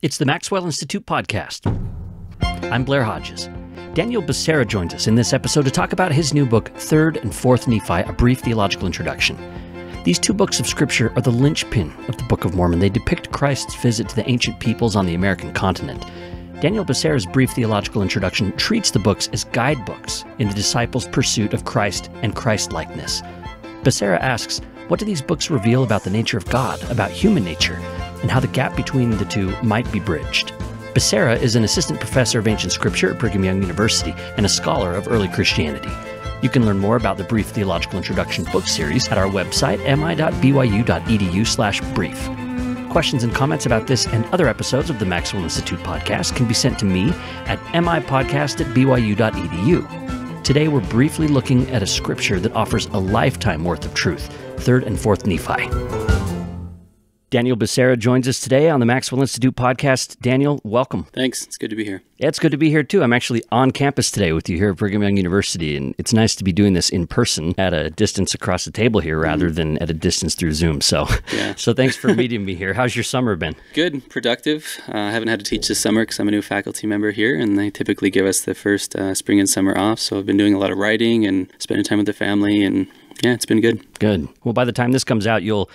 It's the Maxwell Institute podcast. I'm Blair Hodges. Daniel Becerra joins us in this episode to talk about his new book, Third and Fourth Nephi A Brief Theological Introduction. These two books of scripture are the linchpin of the Book of Mormon. They depict Christ's visit to the ancient peoples on the American continent. Daniel Becerra's brief theological introduction treats the books as guidebooks in the disciples' pursuit of Christ and Christlikeness. Becerra asks, what do these books reveal about the nature of God, about human nature, and how the gap between the two might be bridged? Becerra is an assistant professor of ancient scripture at Brigham Young University and a scholar of early Christianity. You can learn more about the Brief Theological Introduction book series at our website, mi.byu.edu/brief. Questions and comments about this and other episodes of the Maxwell Institute podcast can be sent to me at mipodcast at byu.edu. Today, we're briefly looking at a scripture that offers a lifetime worth of truth, 3rd and 4th Nephi. Daniel Becerra joins us today on the Maxwell Institute podcast. Daniel, welcome. Thanks. It's good to be here. Yeah, it's good to be here too. I'm actually on campus today with you here at Brigham Young University, and it's nice to be doing this in person at a distance across the table here rather mm-hmm. than at a distance through Zoom. So, yeah. so thanks for meeting me here. How's your summer been? Good, productive. Uh, I haven't had to teach this summer because I'm a new faculty member here, and they typically give us the first uh, spring and summer off. So I've been doing a lot of writing and spending time with the family and yeah, it's been good. Good. Well, by the time this comes out, you'll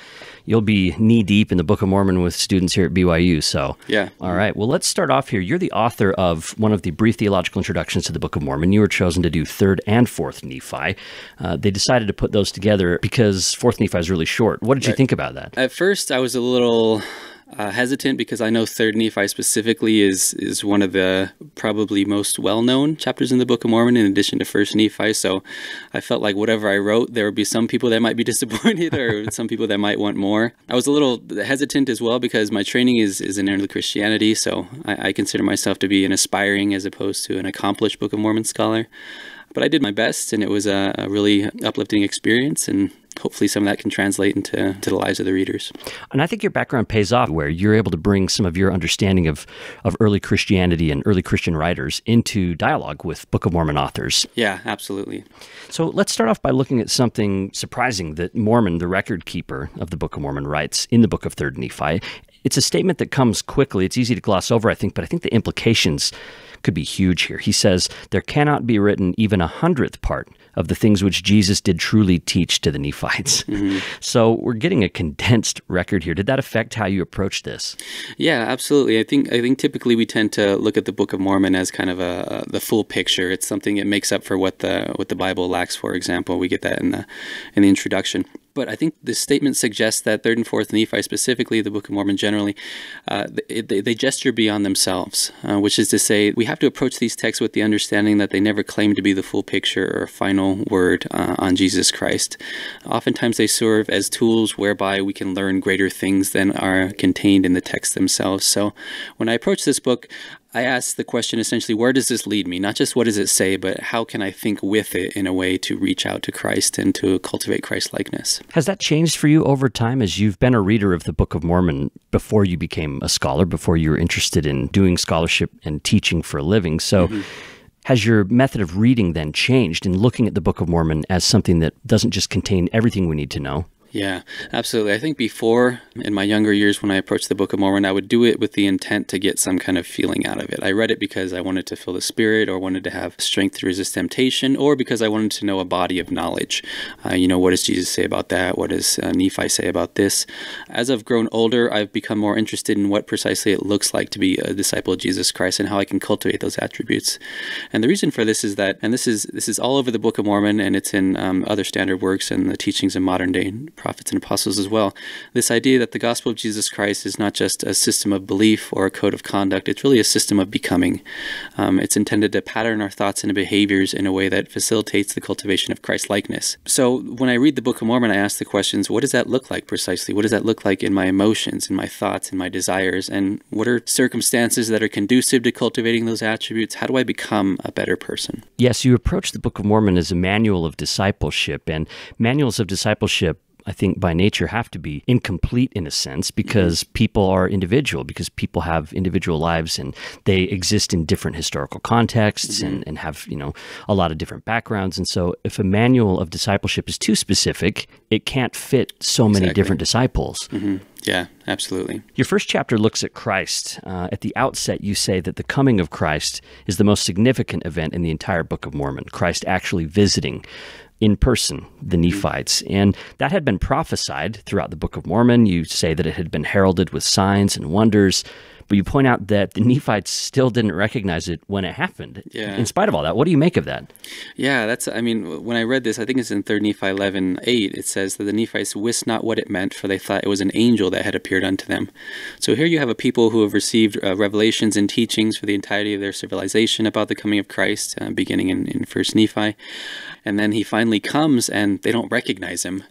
you'll be knee deep in the Book of Mormon with students here at BYU. So yeah. All right. Well, let's start off here. You're the author of one of the brief theological introductions to the Book of Mormon. You were chosen to do Third and Fourth Nephi. Uh, they decided to put those together because Fourth Nephi is really short. What did right. you think about that? At first, I was a little uh, hesitant because I know Third Nephi specifically is is one of the probably most well known chapters in the Book of Mormon, in addition to First Nephi. So I felt like whatever I wrote, there would be some people that might be disappointed or some people that might want more. I was a little hesitant as well because my training is is in early Christianity, so I, I consider myself to be an aspiring as opposed to an accomplished Book of Mormon scholar. But I did my best, and it was a, a really uplifting experience and hopefully some of that can translate into to the lives of the readers. And I think your background pays off where you're able to bring some of your understanding of, of early Christianity and early Christian writers into dialogue with Book of Mormon authors. Yeah, absolutely. So let's start off by looking at something surprising that Mormon, the record keeper of the Book of Mormon, writes in the Book of Third Nephi. It's a statement that comes quickly. It's easy to gloss over, I think, but I think the implications could be huge here. He says, There cannot be written even a hundredth part of the things which Jesus did truly teach to the Nephites. Mm -hmm. So we're getting a condensed record here. Did that affect how you approach this? Yeah, absolutely. I think I think typically we tend to look at the Book of Mormon as kind of a, a the full picture. It's something that makes up for what the what the Bible lacks. For example, we get that in the in the introduction. But I think this statement suggests that Third and Fourth Nephi, specifically the Book of Mormon generally, uh, they, they, gesture beyond themselves, uh, which is to say, we have to approach these texts with the understanding that they never claim to be the full picture or final word uh, on Jesus Christ. Oftentimes, they serve as tools whereby we can learn greater things than are contained in the text themselves. So, when I approach this book, I asked the question essentially, where does this lead me? Not just what does it say, but how can I think with it in a way to reach out to Christ and to cultivate Christ likeness? Has that changed for you over time as you've been a reader of the Book of Mormon before you became a scholar, before you were interested in doing scholarship and teaching for a living? So, mm -hmm. Has your method of reading then changed in looking at the Book of Mormon as something that doesn't just contain everything we need to know, yeah, absolutely. I think before, in my younger years, when I approached the Book of Mormon, I would do it with the intent to get some kind of feeling out of it. I read it because I wanted to feel the Spirit, or wanted to have strength to resist temptation, or because I wanted to know a body of knowledge. Uh, you know, what does Jesus say about that? What does uh, Nephi say about this? As I've grown older, I've become more interested in what precisely it looks like to be a disciple of Jesus Christ and how I can cultivate those attributes. And the reason for this is that, and this is this is all over the Book of Mormon, and it's in um, other standard works and the teachings in modern day prophets and apostles as well. This idea that the gospel of Jesus Christ is not just a system of belief or a code of conduct, it's really a system of becoming. Um, it's intended to pattern our thoughts and behaviors in a way that facilitates the cultivation of Christ likeness. So when I read the Book of Mormon, I ask the questions what does that look like precisely? What does that look like in my emotions, in my thoughts, in my desires? And what are circumstances that are conducive to cultivating those attributes? How do I become a better person? Yes, you approach the Book of Mormon as a manual of discipleship, and manuals of discipleship I think by nature have to be incomplete in a sense because mm-hmm. people are individual, because people have individual lives and they exist in different historical contexts mm-hmm. and, and have, you know, a lot of different backgrounds. And so if a manual of discipleship is too specific, it can't fit so exactly. many different disciples. Mm-hmm. Yeah, absolutely. Your first chapter looks at Christ. Uh, at the outset, you say that the coming of Christ is the most significant event in the entire Book of Mormon, Christ actually visiting in person, the mm-hmm. Nephites. And that had been prophesied throughout the Book of Mormon. You say that it had been heralded with signs and wonders. But you point out that the Nephites still didn't recognize it when it happened, yeah. in spite of all that. What do you make of that? Yeah, that's, I mean, when I read this, I think it's in 3 Nephi 11 8, it says that the Nephites wist not what it meant, for they thought it was an angel that had appeared unto them. So here you have a people who have received uh, revelations and teachings for the entirety of their civilization about the coming of Christ, uh, beginning in, in 1 Nephi. And then he finally comes and they don't recognize him.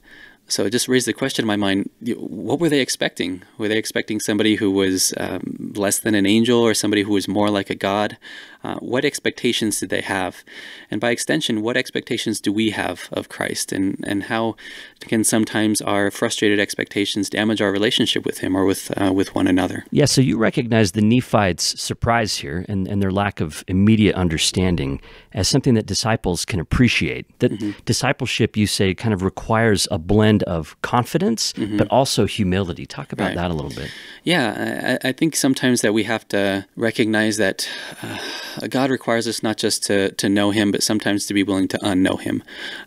So it just raised the question in my mind: What were they expecting? Were they expecting somebody who was um, less than an angel, or somebody who was more like a god? Uh, what expectations did they have? And by extension, what expectations do we have of Christ? And, and how can sometimes our frustrated expectations damage our relationship with Him or with, uh, with one another? Yeah, so you recognize the Nephites' surprise here and, and their lack of immediate understanding as something that disciples can appreciate. That mm -hmm. discipleship, you say, kind of requires a blend of confidence, mm -hmm. but also humility. Talk about right. that a little bit. Yeah, I, I, think sometimes that we have to recognize that. Uh, God requires us not just to, to know Him, but sometimes to be willing to unknow Him,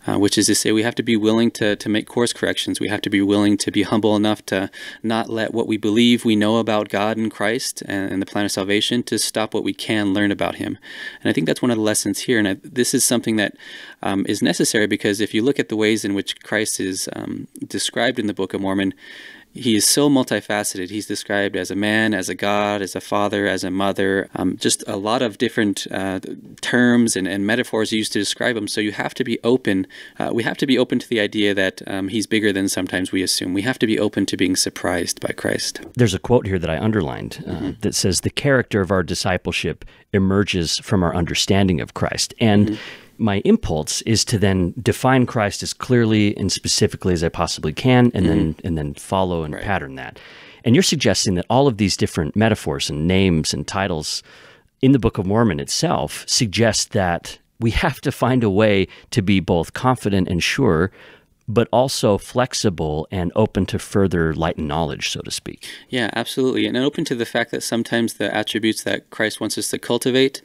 uh, which is to say we have to be willing to, to make course corrections. We have to be willing to be humble enough to not let what we believe we know about God and Christ and, and the plan of salvation to stop what we can learn about Him. And I think that's one of the lessons here. And I, this is something that um, is necessary because if you look at the ways in which Christ is um, described in the Book of Mormon, he is so multifaceted. He's described as a man, as a god, as a father, as a mother, um, just a lot of different uh, terms and, and, metaphors used to describe him. So you have to be open. Uh, we have to be open to the idea that um, he's bigger than sometimes we assume. We have to be open to being surprised by Christ. There's a quote here that I underlined uh, mm -hmm. that says, The character of our discipleship emerges from our understanding of Christ. And mm -hmm my impulse is to then define Christ as clearly and specifically as I possibly can, and mm -hmm. then mm-hmm. and then follow and right. pattern that. And you're suggesting that all of these different metaphors and names and titles in the Book of Mormon itself suggest that we have to find a way to be both confident and sure but also flexible and open to further light and knowledge, so to speak. Yeah, absolutely. And open to the fact that sometimes the attributes that Christ wants us to cultivate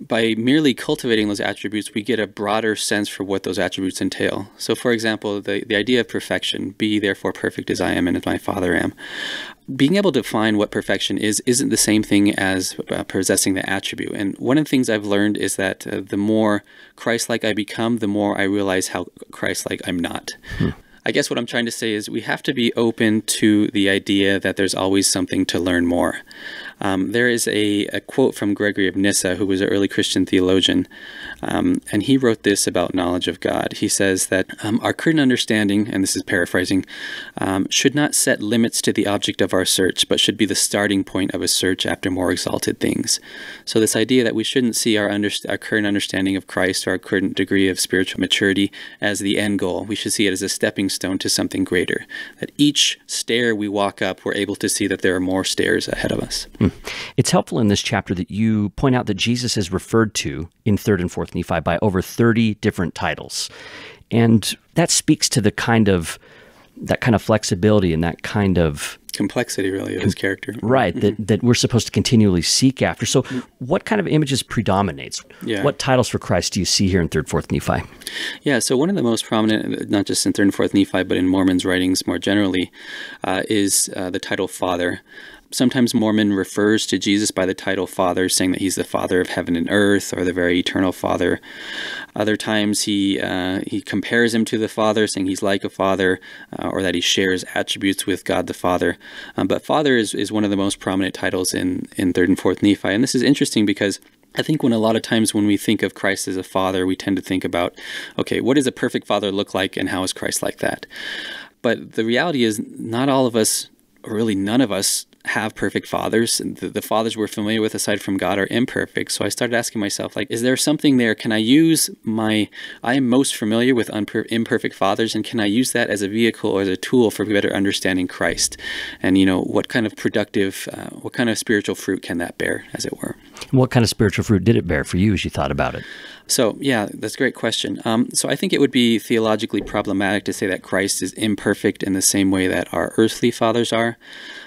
by merely cultivating those attributes, we get a broader sense for what those attributes entail. So, for example, the, the idea of perfection, be therefore perfect as I am and as my Father am. Being able to define what perfection is isn't the same thing as uh, possessing the attribute. And one of the things I've learned is that uh, the more Christ like I become, the more I realize how Christ like I'm not. Hmm. I guess what I'm trying to say is we have to be open to the idea that there's always something to learn more. Um, there is a, a, quote from Gregory of Nyssa, who was an early Christian theologian, um, and he wrote this about knowledge of God. He says that um, our current understanding, and this is paraphrasing, um, should not set limits to the object of our search, but should be the starting point of a search after more exalted things. So, this idea that we shouldn't see our, our current understanding of Christ or our current degree of spiritual maturity as the end goal, we should see it as a stepping stone to something greater. That each stair we walk up, we're able to see that there are more stairs ahead of us. Mm -hmm. It's helpful in this chapter that you point out that Jesus is referred to in 3rd and 4th Nephi by over 30 different titles. And that speaks to the kind of that kind of flexibility and that kind of complexity really of his character right mm -hmm. that, mm-hmm. that we're supposed to continually seek after so mm-hmm. what kind of images predominates yeah. what titles for christ do you see here in third fourth nephi yeah so one of the most prominent not just in third and fourth nephi but in mormon's writings more generally uh, is uh, the title father sometimes Mormon refers to Jesus by the title Father, saying that he's the Father of heaven and earth or the very eternal Father. Other times he uh, he compares him to the Father, saying he's like a Father uh, or that he shares attributes with God the Father. Um, but Father is, is one of the most prominent titles in, in 3rd and 4th Nephi. And this is interesting because I think when a lot of times when we think of Christ as a father, we tend to think about, okay, what does a perfect father look like and how is Christ like that? But the reality is, not all of us, or really none of us, have perfect fathers. The, the, fathers we're familiar with, aside from God, are imperfect. So I started asking myself, like, is there something there? Can I use my? I am most familiar with imperfect fathers, and can I use that as a vehicle or as a tool for better understanding Christ? And you know, what kind of productive, uh, what kind of spiritual fruit can that bear, as it were? What kind of spiritual fruit did it bear for you as you thought about it? So, yeah, that's a great question. Um, so, I think it would be theologically problematic to say that Christ is imperfect in the same way that our earthly fathers are.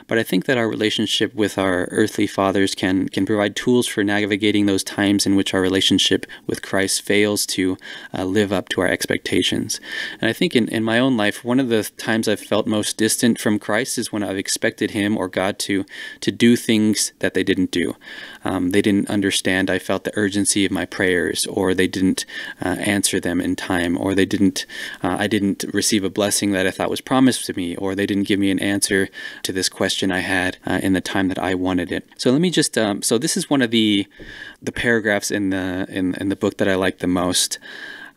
But I think that our relationship with our earthly fathers can can provide tools for navigating those times in which our relationship with Christ fails to uh, live up to our expectations. And I think in, in my own life, one of the times I've felt most distant from Christ is when I've expected Him or God to to do things that they didn't do um, they didn't understand, I felt, the urgency of my prayers, or they didn't uh, answer them in time, or they didn't, uh, I didn't receive a blessing that I thought was promised to me, or they didn't give me an answer to this question I had uh, in the time that I wanted it. So let me just, um, so this is one of the, the paragraphs in the, in, in the book that I like the most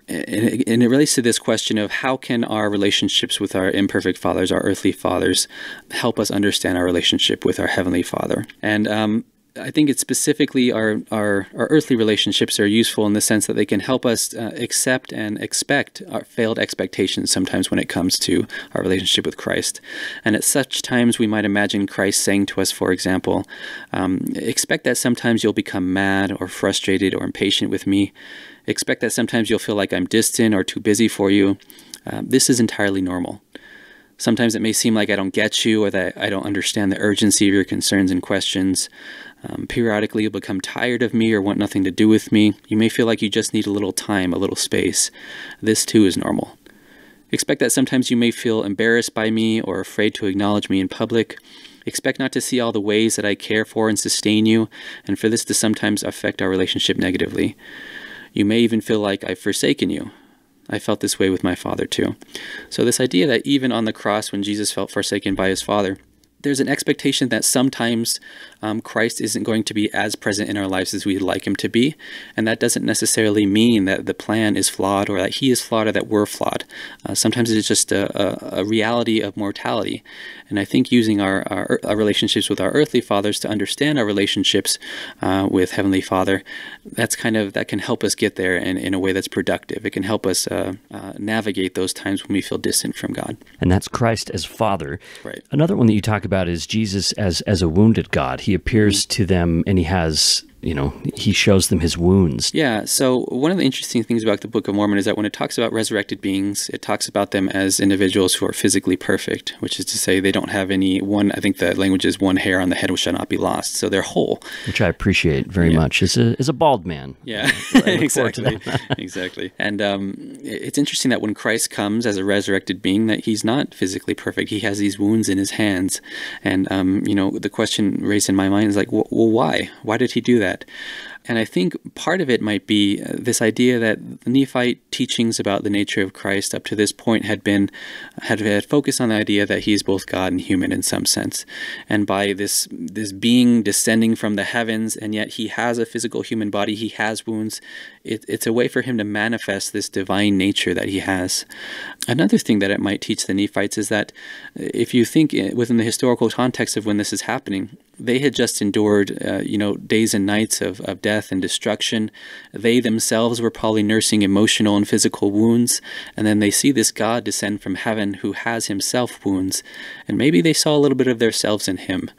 and it, relates to this question of how can our relationships with our imperfect fathers, our earthly fathers, help us understand our relationship with our heavenly Father? And um, I think it's specifically our, our, our, earthly relationships are useful in the sense that they can help us uh, accept and expect our failed expectations sometimes when it comes to our relationship with Christ. And at such times, we might imagine Christ saying to us, for example, um, expect that sometimes you'll become mad or frustrated or impatient with me. Expect that sometimes you'll feel like I'm distant or too busy for you. Uh, this is entirely normal. Sometimes it may seem like I don't get you or that I don't understand the urgency of your concerns and questions. Um, periodically, you'll become tired of me or want nothing to do with me. You may feel like you just need a little time, a little space. This too is normal. Expect that sometimes you may feel embarrassed by me or afraid to acknowledge me in public. Expect not to see all the ways that I care for and sustain you, and for this to sometimes affect our relationship negatively. You may even feel like I've forsaken you. I felt this way with my father too. So, this idea that even on the cross, when Jesus felt forsaken by his father, there's an expectation that sometimes um, Christ isn't going to be as present in our lives as we'd like him to be. And that doesn't necessarily mean that the plan is flawed or that he is flawed or that we're flawed. Uh, sometimes it's just a, a, a, reality of mortality. And I think using our, our, our, relationships with our earthly fathers to understand our relationships uh, with Heavenly Father, that's kind of, that can help us get there in, in a way that's productive. It can help us uh, uh navigate those times when we feel distant from God. And that's Christ as Father. Right. Another one that you talk about is Jesus as, as a wounded God. He appears mm-hmm. to them and he has you know, he shows them his wounds. Yeah. So one of the interesting things about the Book of Mormon is that when it talks about resurrected beings, it talks about them as individuals who are physically perfect, which is to say they don't have any one. I think the language is one hair on the head which shall not be lost. So they're whole, which I appreciate very yeah. much. Is a is a bald man. Yeah. exactly. exactly. And um, it's interesting that when Christ comes as a resurrected being, that he's not physically perfect. He has these wounds in his hands, and um, you know, the question raised in my mind is like, well, why? Why did he do that? that and I think part of it might be uh, this idea that the Nephite teachings about the nature of Christ up to this point had been had, had focused on the idea that he is both God and human in some sense. And by this this being descending from the heavens, and yet he has a physical human body, he has wounds. It, it's a way for him to manifest this divine nature that he has. Another thing that it might teach the Nephites is that uh, if you think uh, within the historical context of when this is happening, they had just endured, uh, you know, days and nights of, of death death and destruction. They themselves were probably nursing emotional and physical wounds, and then they see this God descend from heaven who has himself wounds, and maybe they saw a little bit of themselves in him.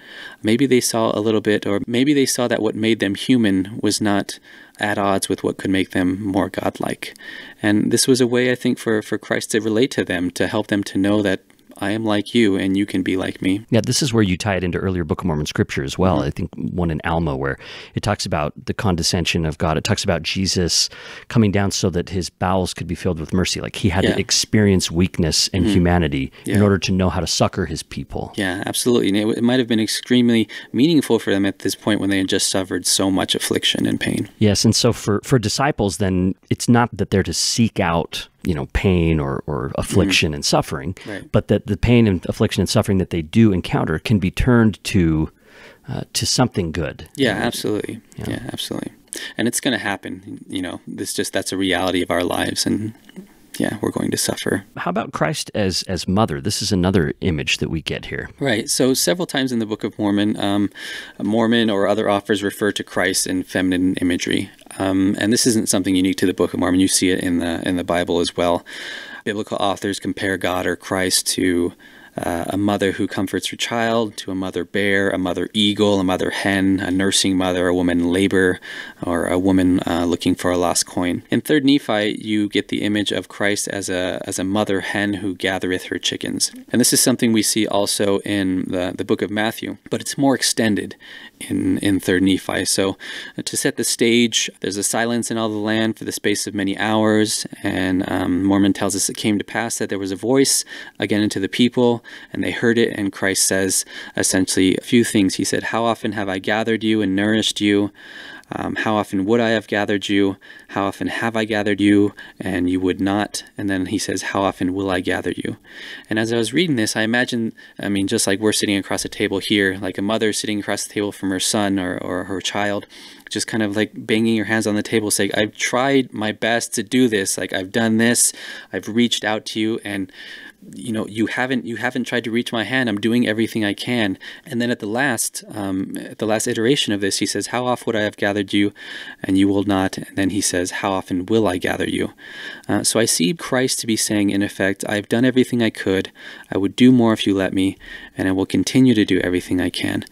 Maybe they saw a little bit, or maybe they saw that what made them human was not at odds with what could make them more godlike. And this was a way, I think, for, for Christ to relate to them, to help them to know that I am like you and you can be like me. Yeah, this is where you tie it into earlier Book of Mormon scripture as well. Mm -hmm. I think one in Alma where it talks about the condescension of God. It talks about Jesus coming down so that his bowels could be filled with mercy. Like he had yeah. to experience weakness and mm -hmm. humanity yeah. in order to know how to succor his people. Yeah, absolutely. And it, it might have been extremely meaningful for them at this point when they had just suffered so much affliction and pain. Yes, and so for, for disciples, then it's not that they're to seek out you know pain or, or mm-hmm. affliction mm -hmm. and suffering right. but that the pain and affliction and suffering that they do encounter can be turned to uh, to something good yeah absolutely yeah. yeah. absolutely and it's going to happen you know this just that's a reality of our lives and yeah we're going to suffer how about christ as as mother this is another image that we get here right so several times in the book of mormon um, mormon or other authors refer to christ in feminine imagery um, and this isn't something unique to the Book of Mormon. You see it in the in the Bible as well. Biblical authors compare God or Christ to uh, a mother who comforts her child, to a mother bear, a mother eagle, a mother hen, a nursing mother, a woman in labor, or a woman uh, looking for a lost coin. In 3rd Nephi, you get the image of Christ as a, as a mother hen who gathereth her chickens. And this is something we see also in the, the book of Matthew, but it's more extended in, in 3rd Nephi. So uh, to set the stage, there's a silence in all the land for the space of many hours, and um, Mormon tells us it came to pass that there was a voice again into the people, and they heard it, and Christ says essentially a few things. He said, How often have I gathered you and nourished you? um, how often would I have gathered you? How often have I gathered you? And you would not. And then he says, how often will I gather you? And as I was reading this, I imagine, I mean, just like we're sitting across a table here, like a mother sitting across the table from her son or, or her child, just kind of like banging your hands on the table saying, I've tried my best to do this. Like I've done this, I've reached out to you. And you know you haven't you haven't tried to reach my hand i'm doing everything i can and then at the last um, at the last iteration of this he says how oft would i have gathered you and you will not and then he says how often will i gather you uh, so i see christ to be saying in effect i've done everything i could i would do more if you let me and i will continue to do everything i can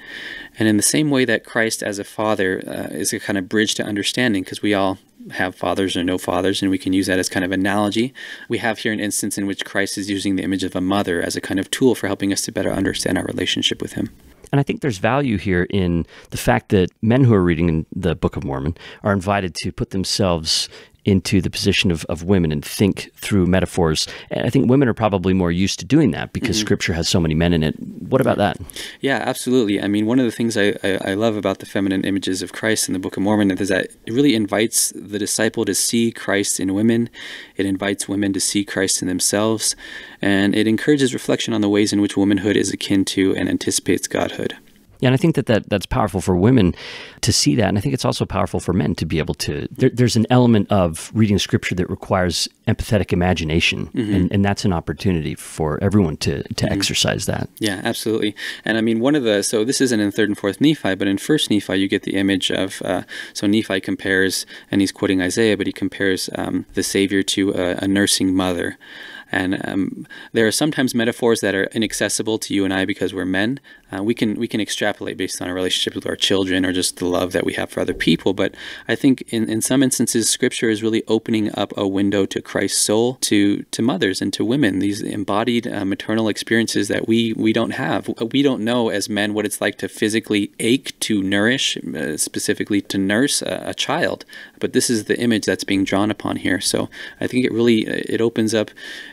and in the same way that christ as a father uh, is a kind of bridge to understanding because we all have fathers or no fathers, and we can use that as kind of analogy. We have here an instance in which Christ is using the image of a mother as a kind of tool for helping us to better understand our relationship with Him. And I think there's value here in the fact that men who are reading the Book of Mormon are invited to put themselves into the position of, of women and think through metaphors. And I think women are probably more used to doing that because mm -hmm. scripture has so many men in it. What about that? Yeah, absolutely. I mean, one of the things I, I, I love about the feminine images of Christ in the Book of Mormon is that it really invites the disciple to see Christ in women, it invites women to see Christ in themselves, and it encourages reflection on the ways in which womanhood is akin to and anticipates godhood. Yeah, and I think that, that that's powerful for women to see that. And I think it's also powerful for men to be able to. There, there's an element of reading scripture that requires empathetic imagination. Mm -hmm. and, and, that's an opportunity for everyone to, to mm -hmm. exercise that. Yeah, absolutely. And I mean, one of the, so this isn't in third and fourth Nephi, but in first Nephi, you get the image of, uh, so Nephi compares, and he's quoting Isaiah, but he compares um, the Savior to a, a nursing mother. And um, there are sometimes metaphors that are inaccessible to you and I because we're men. Uh, we can we can extrapolate based on our relationship with our children or just the love that we have for other people. But I think in, in some instances, Scripture is really opening up a window to Christ's soul to to mothers and to women. These embodied uh, maternal experiences that we we don't have. We don't know as men what it's like to physically ache to nourish, uh, specifically to nurse a, a child but this is the image that's being drawn upon here. So I think it really uh, it opens up.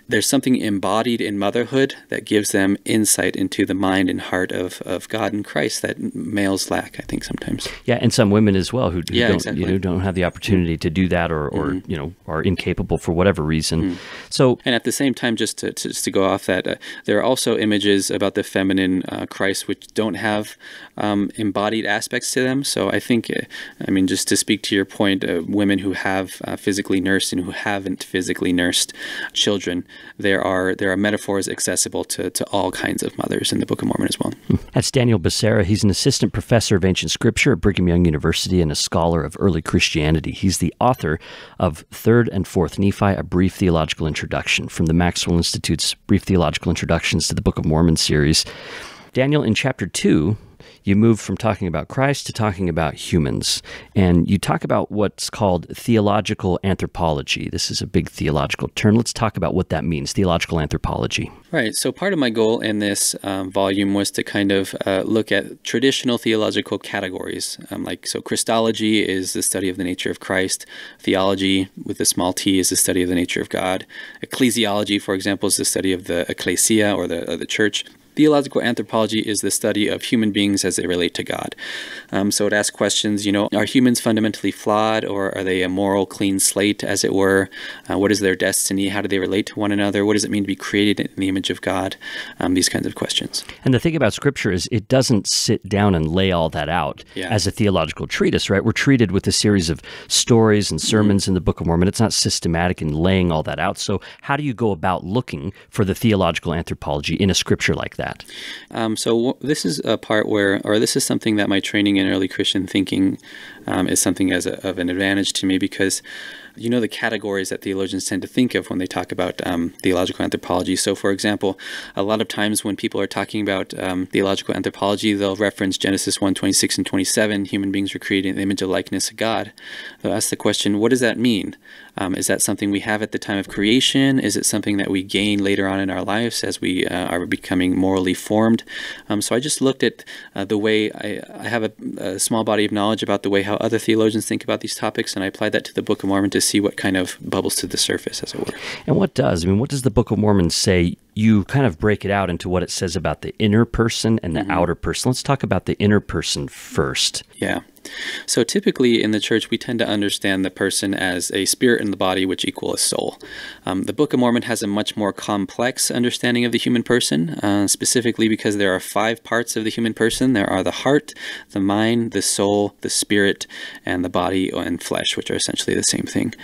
There's something embodied in motherhood that gives them insight into the mind and heart of, of God and Christ that males lack. I think sometimes. Yeah, and some women as well who, who yeah, don't exactly. you know, don't have the opportunity to do that or, or mm. you know are incapable for whatever reason. Mm. So and at the same time, just to, to just to go off that, uh, there are also images about the feminine uh, Christ which don't have um, embodied aspects to them. So I think, uh, I mean, just to speak to your point, uh, women who have uh, physically nursed and who haven't physically nursed children, there are there are metaphors accessible to, to all kinds of mothers in the Book of Mormon as well. That's Daniel Becerra. He's an assistant professor of ancient scripture at Brigham Young University and a scholar of early Christianity. He's the author of Third and Fourth Nephi, a brief theological introduction from the Maxwell Institute's Brief Theological Introductions to the Book of Mormon series. Daniel, in chapter two, you move from talking about Christ to talking about humans. And you talk about what's called theological anthropology. This is a big theological term. Let's talk about what that means theological anthropology. Right. So, part of my goal in this um, volume was to kind of uh, look at traditional theological categories. Um, like, so Christology is the study of the nature of Christ, theology with a small t is the study of the nature of God, ecclesiology, for example, is the study of the ecclesia or the, or the church. Theological anthropology is the study of human beings as they relate to God. Um, so it asks questions, you know, are humans fundamentally flawed or are they a moral clean slate, as it were? Uh, what is their destiny? How do they relate to one another? What does it mean to be created in the image of God? Um, these kinds of questions. And the thing about Scripture is it doesn't sit down and lay all that out yeah. as a theological treatise, right? We're treated with a series of stories and mm-hmm. sermons mm-hmm. in the Book of Mormon. It's not systematic in laying all that out. So how do you go about looking for the theological anthropology in a scripture like that? that? Um, so this is a part where, or this is something that my training in early Christian thinking um, is something as a, of an advantage to me because you know the categories that theologians tend to think of when they talk about um, theological anthropology. So, for example, a lot of times when people are talking about um, theological anthropology, they'll reference Genesis 1 26 and 27 human beings were created in the image and likeness of God. They'll ask the question, what does that mean? Um, is that something we have at the time of creation? Is it something that we gain later on in our lives as we uh, are becoming morally formed? Um, so I just looked at uh, the way I, I have a, a, small body of knowledge about the way how other theologians think about these topics, and I applied that to the Book of Mormon to see what kind of bubbles to the surface, as it were. And what does, I mean, what does the Book of Mormon say you kind of break it out into what it says about the inner person and the mm-hmm. outer person. Let's talk about the inner person first. Yeah. So typically in the church, we tend to understand the person as a spirit and the body, which equal a soul. Um, the Book of Mormon has a much more complex understanding of the human person, uh, specifically because there are five parts of the human person. There are the heart, the mind, the soul, the spirit, and the body and flesh, which are essentially the same thing.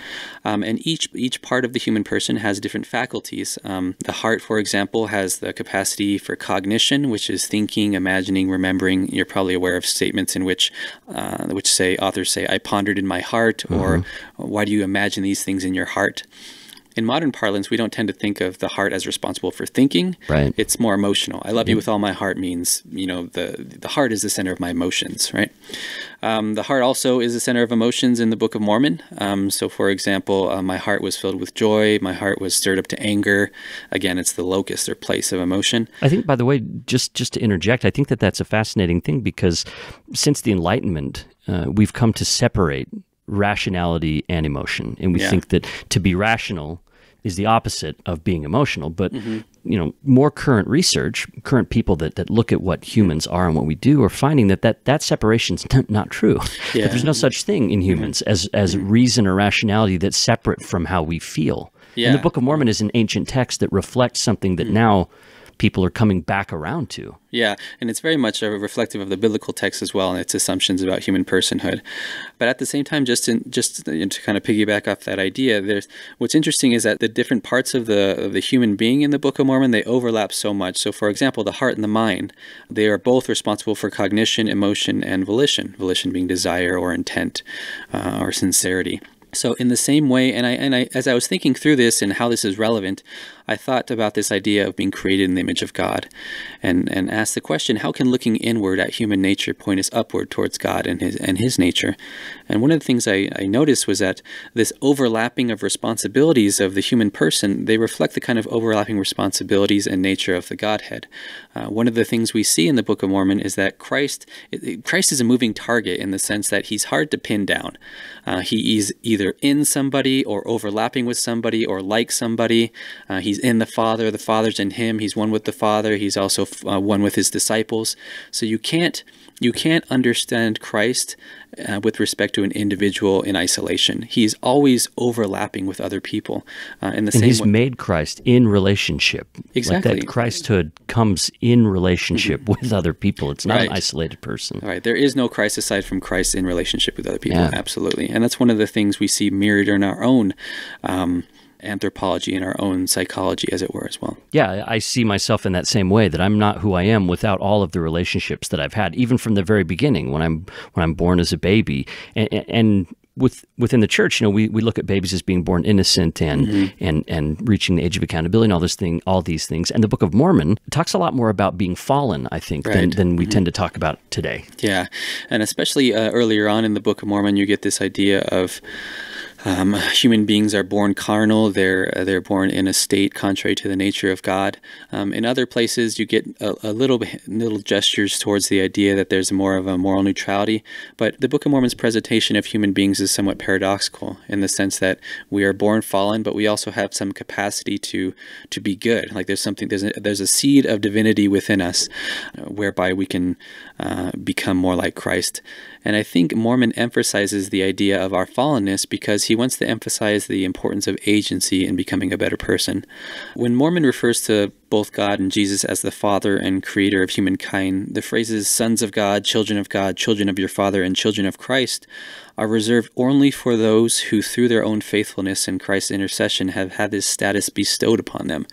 Um, and each each part of the human person has different faculties. Um, the heart, for example, has the capacity for cognition, which is thinking, imagining, remembering. You're probably aware of statements in which uh, which say authors say, "I pondered in my heart," mm -hmm. or mm-hmm. "Why do you imagine these things in your heart?" in modern parlance, we don't tend to think of the heart as responsible for thinking. Right. It's more emotional. I love yeah. you mm-hmm. with all my heart means, you know, the, the heart is the center of my emotions, right? Um, the heart also is the center of emotions in the Book of Mormon. Um, so, for example, uh, my heart was filled with joy. My heart was stirred up to anger. Again, it's the locus or place of emotion. I think, by the way, just just to interject, I think that that's a fascinating thing because since the Enlightenment, uh, we've come to separate rationality and emotion, and we yeah. think that to be rational is the opposite of being emotional. But mm-hmm. you know, more current research, current people that that look at what humans are and what we do, are finding that that that separation's n- not true. Yeah. there's no such thing in mm-hmm. humans as as mm-hmm. reason or rationality that's separate from how we feel. Yeah. And the Book of Mormon is an ancient text that reflects something that mm. now people are coming back around to. Yeah, and it's very much uh, reflective of the biblical text as well and its assumptions about human personhood. But at the same time, just in, just to, to kind of piggyback off that idea, there's what's interesting is that the different parts of the of the human being in the Book of Mormon they overlap so much. So, for example, the heart and the mind they are both responsible for cognition, emotion, and volition. Volition being desire or intent uh, or sincerity. So in the same way, and I and I as I was thinking through this and how this is relevant, I thought about this idea of being created in the image of God, and and asked the question: How can looking inward at human nature point us upward towards God and His and His nature? And one of the things I, I noticed was that this overlapping of responsibilities of the human person they reflect the kind of overlapping responsibilities and nature of the Godhead. Uh, one of the things we see in the Book of Mormon is that Christ Christ is a moving target in the sense that He's hard to pin down. Uh, he is either either in somebody or overlapping with somebody or like somebody. Uh, he's in the Father, the Father's in him. He's one with the Father. He's also uh, one with his disciples. So you can't you can't understand Christ uh, with respect to an individual in isolation. He's always overlapping with other people uh, in the and same. He's way. made Christ in relationship. Exactly, like that Christhood comes in relationship mm-hmm. with other people. It's not right. an isolated person. All right, there is no Christ aside from Christ in relationship with other people. Yeah. Absolutely, and that's one of the things we see mirrored in our own. Um, anthropology and our own psychology, as it were, as well. Yeah, I see myself in that same way that I'm not who I am without all of the relationships that I've had, even from the very beginning when I'm when I'm born as a baby, and, and with within the church, you know, we, we look at babies as being born innocent and mm -hmm. and and reaching the age of accountability and all this thing, all these things. And the Book of Mormon talks a lot more about being fallen, I think, right. than, than we mm -hmm. tend to talk about today. Yeah, and especially uh, earlier on in the Book of Mormon, you get this idea of um, human beings are born carnal; they're uh, they're born in a state contrary to the nature of God. Um, in other places, you get a, a, little little gestures towards the idea that there's more of a moral neutrality. But the Book of Mormon's presentation of human beings is somewhat paradoxical in the sense that we are born fallen, but we also have some capacity to to be good. Like there's something there's a, there's a seed of divinity within us, uh, whereby we can uh, become more like Christ. And I think Mormon emphasizes the idea of our fallenness because he wants to emphasize the importance of agency in becoming a better person. When Mormon refers to both God and Jesus as the Father and Creator of humankind, the phrases sons of God, children of God, children of your Father, and children of Christ are reserved only for those who, through their own faithfulness in Christ's intercession, have had this status bestowed upon them,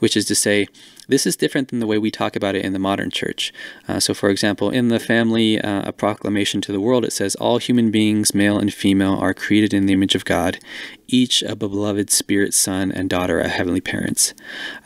which is to say, this is different than the way we talk about it in the modern church. Uh, so, for example, in the family, uh, a proclamation to the world, it says, All human beings, male and female, are created in the image of God each a beloved spirit son and daughter of heavenly parents.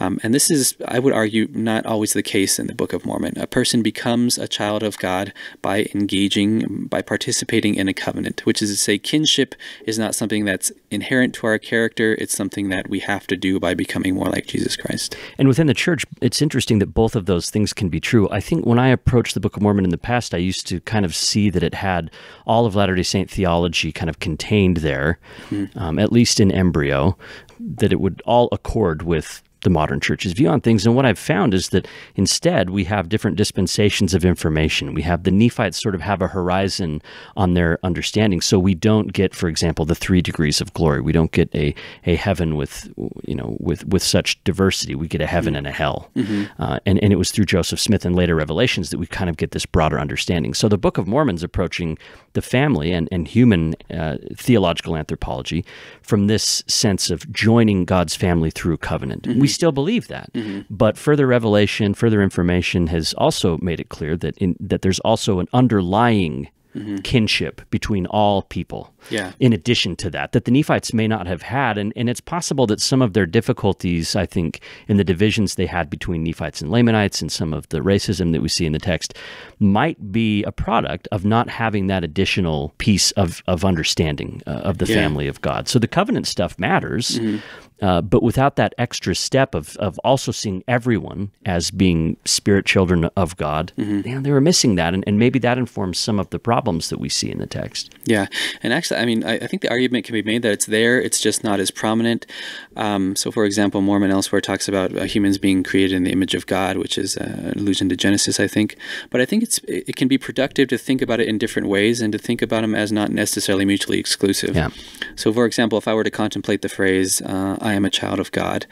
Um, and this is, I would argue, not always the case in the Book of Mormon. A person becomes a child of God by engaging, by participating in a covenant, which is to say, kinship is not something that's inherent to our character. It's something that we have to do by becoming more like Jesus Christ. And within the church, it's interesting that both of those things can be true. I think when I approached the Book of Mormon in the past, I used to kind of see that it had all of Latter day Saint theology kind of contained there, mm. um, at least in embryo, that it would all accord with the modern church's view on things. And what I've found is that instead we have different dispensations of information. We have the Nephites sort of have a horizon on their understanding. So we don't get, for example, the three degrees of glory. We don't get a, a heaven with, you know, with, with such diversity. We get a heaven mm-hmm. and a hell. Mm-hmm. Uh, and, and it was through Joseph Smith and later revelations that we kind of get this broader understanding. So the Book of Mormon's approaching the family and, and human uh, theological anthropology from this sense of joining God's family through covenant. Mm-hmm we still believe that. Mm-hmm. But further revelation, further information has also made it clear that in, that there's also an underlying mm-hmm. kinship between all people. Yeah. In addition to that, that the Nephites may not have had. And, and it's possible that some of their difficulties, I think, in the divisions they had between Nephites and Lamanites and some of the racism that we see in the text might be a product of not having that additional piece of, of understanding uh, of the yeah. family of God. So the covenant stuff matters. Mm-hmm. Uh, but without that extra step of, of also seeing everyone as being spirit children of God, mm-hmm. man, they were missing that. And, and maybe that informs some of the problem problems that we see in the text. Yeah, and actually, I mean, I, I think the argument can be made that it's there; it's just not as prominent. Um, so, for example, Mormon elsewhere talks about uh, humans being created in the image of God, which is uh, an allusion to Genesis, I think. But I think it's it can be productive to think about it in different ways and to think about them as not necessarily mutually exclusive. Yeah. So, for example, if I were to contemplate the phrase uh, "I am a child of God,"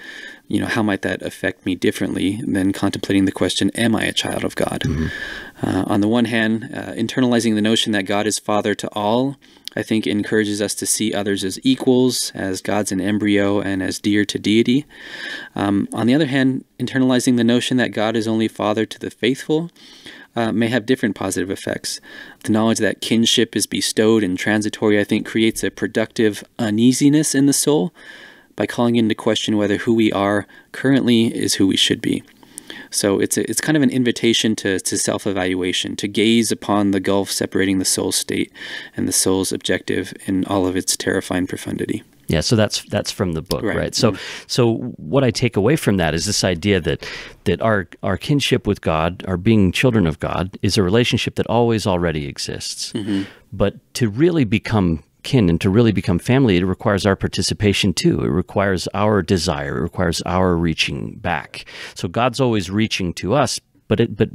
you know, how might that affect me differently than contemplating the question, "Am I a child of God?" Mm -hmm. Uh, on the one hand, uh, internalizing the notion that God is father to all, I think encourages us to see others as equals, as God's an embryo, and as dear to deity. Um, on the other hand, internalizing the notion that God is only father to the faithful uh, may have different positive effects. The knowledge that kinship is bestowed and transitory, I think, creates a productive uneasiness in the soul by calling into question whether who we are currently is who we should be. So it's a, it's kind of an invitation to, to self-evaluation, to gaze upon the gulf separating the soul state and the soul's objective in all of its terrifying profundity. Yeah, so that's that's from the book, right? right? So mm -hmm. so what I take away from that is this idea that that our our kinship with God, our being children of God is a relationship that always already exists. Mm -hmm. But to really become kin and to really become family, it requires our participation too. It requires our desire. It requires our reaching back. So God's always reaching to us, but it, but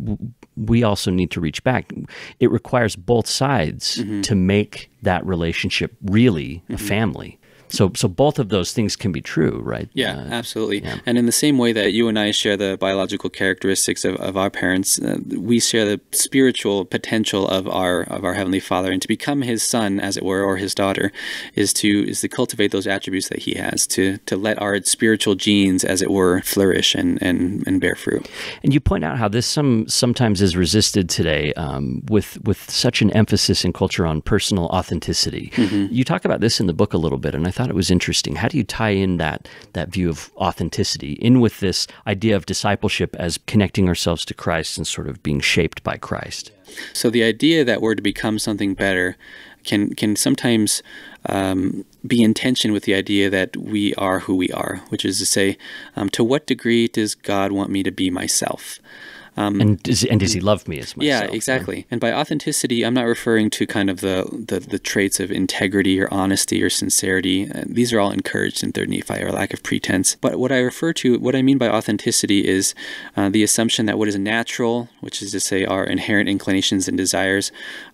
we also need to reach back. It requires both sides mm -hmm. to make that relationship really mm -hmm. a mm-hmm. family. So, so both of those things can be true, right? Yeah, uh, absolutely. Yeah. And in the same way that you and I share the biological characteristics of, of our parents, uh, we share the spiritual potential of our of our heavenly Father. And to become His son, as it were, or His daughter, is to is to cultivate those attributes that He has. To to let our spiritual genes, as it were, flourish and and and bear fruit. And you point out how this some sometimes is resisted today, um, with with such an emphasis in culture on personal authenticity. Mm -hmm. You talk about this in the book a little bit, and I thought it was interesting. How do you tie in that that view of authenticity in with this idea of discipleship as connecting ourselves to Christ and sort of being shaped by Christ? So the idea that we're to become something better can can sometimes um, be in tension with the idea that we are who we are, which is to say, um, to what degree does God want me to be myself? Um, and does, and does he love me as myself? Yeah, exactly. And by authenticity, I'm not referring to kind of the, the, the traits of integrity or honesty or sincerity. Uh, these are all encouraged in Third Nephi, or lack of pretense. But what I refer to, what I mean by authenticity, is uh, the assumption that what is natural, which is to say our inherent inclinations and desires,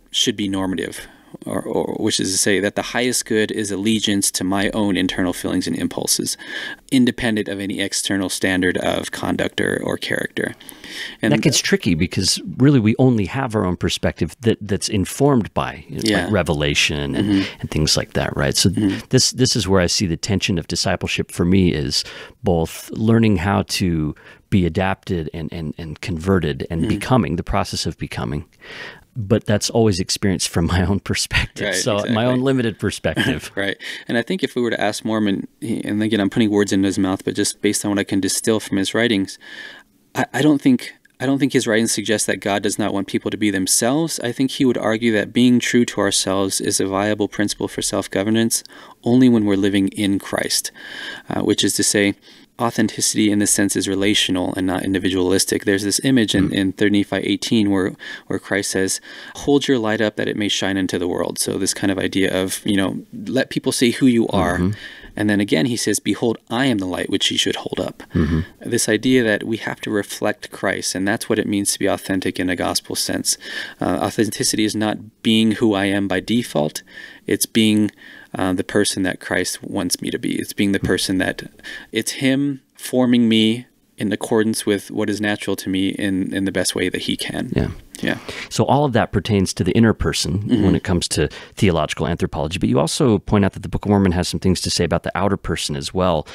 should be normative or, or, which is to say that the highest good is allegiance to my own internal feelings and impulses, independent of any external standard of conduct or, or character. And that gets tricky because really we only have our own perspective that, that's informed by you know, yeah. like revelation and, mm -hmm. and, things like that, right? So mm -hmm. this this is where I see the tension of discipleship for me is both learning how to be adapted and and, and converted and mm -hmm. becoming the process of becoming, but that's always experienced from my own perspective. Right, so exactly. my own limited perspective. right. And I think if we were to ask Mormon, and again, I'm putting words into his mouth, but just based on what I can distill from his writings, I, I don't think I don't think his writings suggest that God does not want people to be themselves. I think he would argue that being true to ourselves is a viable principle for self governance only when we're living in Christ, uh, which is to say, authenticity in this sense is relational and not individualistic. There's this image in, mm. in 3 Nephi 18 where, where Christ says, hold your light up that it may shine into the world. So this kind of idea of, you know, let people see who you are. Mm -hmm. And then again, he says, behold, I am the light which ye should hold up. Mm -hmm. This idea that we have to reflect Christ, and that's what it means to be authentic in a gospel sense. Uh, authenticity is not being who I am by default. It's being uh, the person that Christ wants me to be. It's being the person that it's Him forming me in accordance with what is natural to me in, in the best way that He can. Yeah. Yeah. So all of that pertains to the inner person mm-hmm. when it comes to theological anthropology. But you also point out that the Book of Mormon has some things to say about the outer person as well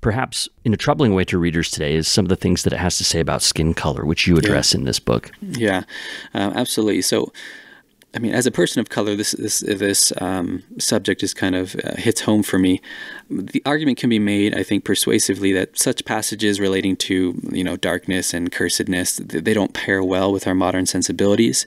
perhaps in a troubling way to readers today is some of the things that it has to say about skin color, which you address yeah. in this book. Yeah, uh, absolutely. So I mean, as a person of color, this this this um, subject is kind of uh, hits home for me. The argument can be made, I think, persuasively that such passages relating to you know darkness and cursedness they don't pair well with our modern sensibilities.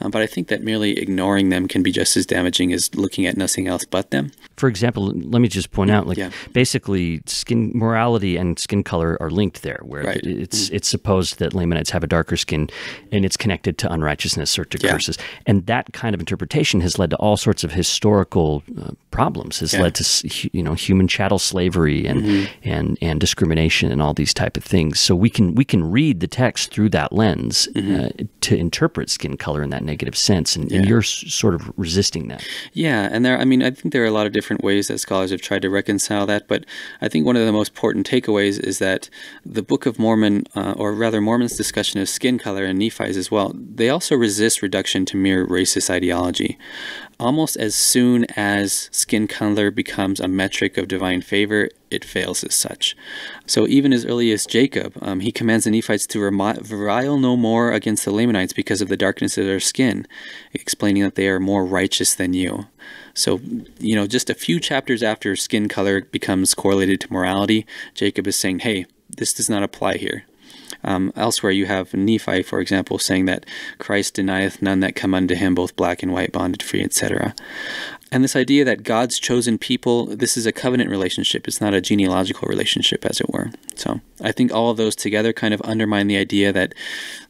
Um, but I think that merely ignoring them can be just as damaging as looking at nothing else but them. For example, let me just point out, like yeah. basically, skin morality and skin color are linked there, where right. it's mm. it's supposed that Lamanites have a darker skin, and it's connected to unrighteousness or to yeah. curses, and that that kind of interpretation has led to all sorts of historical uh, problems. Has yeah. led to you know human chattel slavery and mm -hmm. and and discrimination and all these type of things. So we can we can read the text through that lens mm -hmm. uh, to interpret skin color in that negative sense. And, yeah. and you're sort of resisting that. Yeah, and there I mean I think there are a lot of different ways that scholars have tried to reconcile that, but I think one of the most important takeaways is that the Book of Mormon, uh, or rather Mormon's discussion of skin color and Nephi's as well, they also resist reduction to mere racism racist ideology. Almost as soon as skin color becomes a metric of divine favor, it fails as such. So even as early as Jacob, um, he commands the Nephites to revile no more against the Lamanites because of the darkness of their skin, explaining that they are more righteous than you. So, you know, just a few chapters after skin color becomes correlated to morality, Jacob is saying, hey, this does not apply here. Um, elsewhere, you have Nephi, for example, saying that Christ denieth none that come unto him, both black and white, bonded, free, etc. And this idea that God's chosen people, this is a covenant relationship. It's not a genealogical relationship, as it were. So I think all of those together kind of undermine the idea that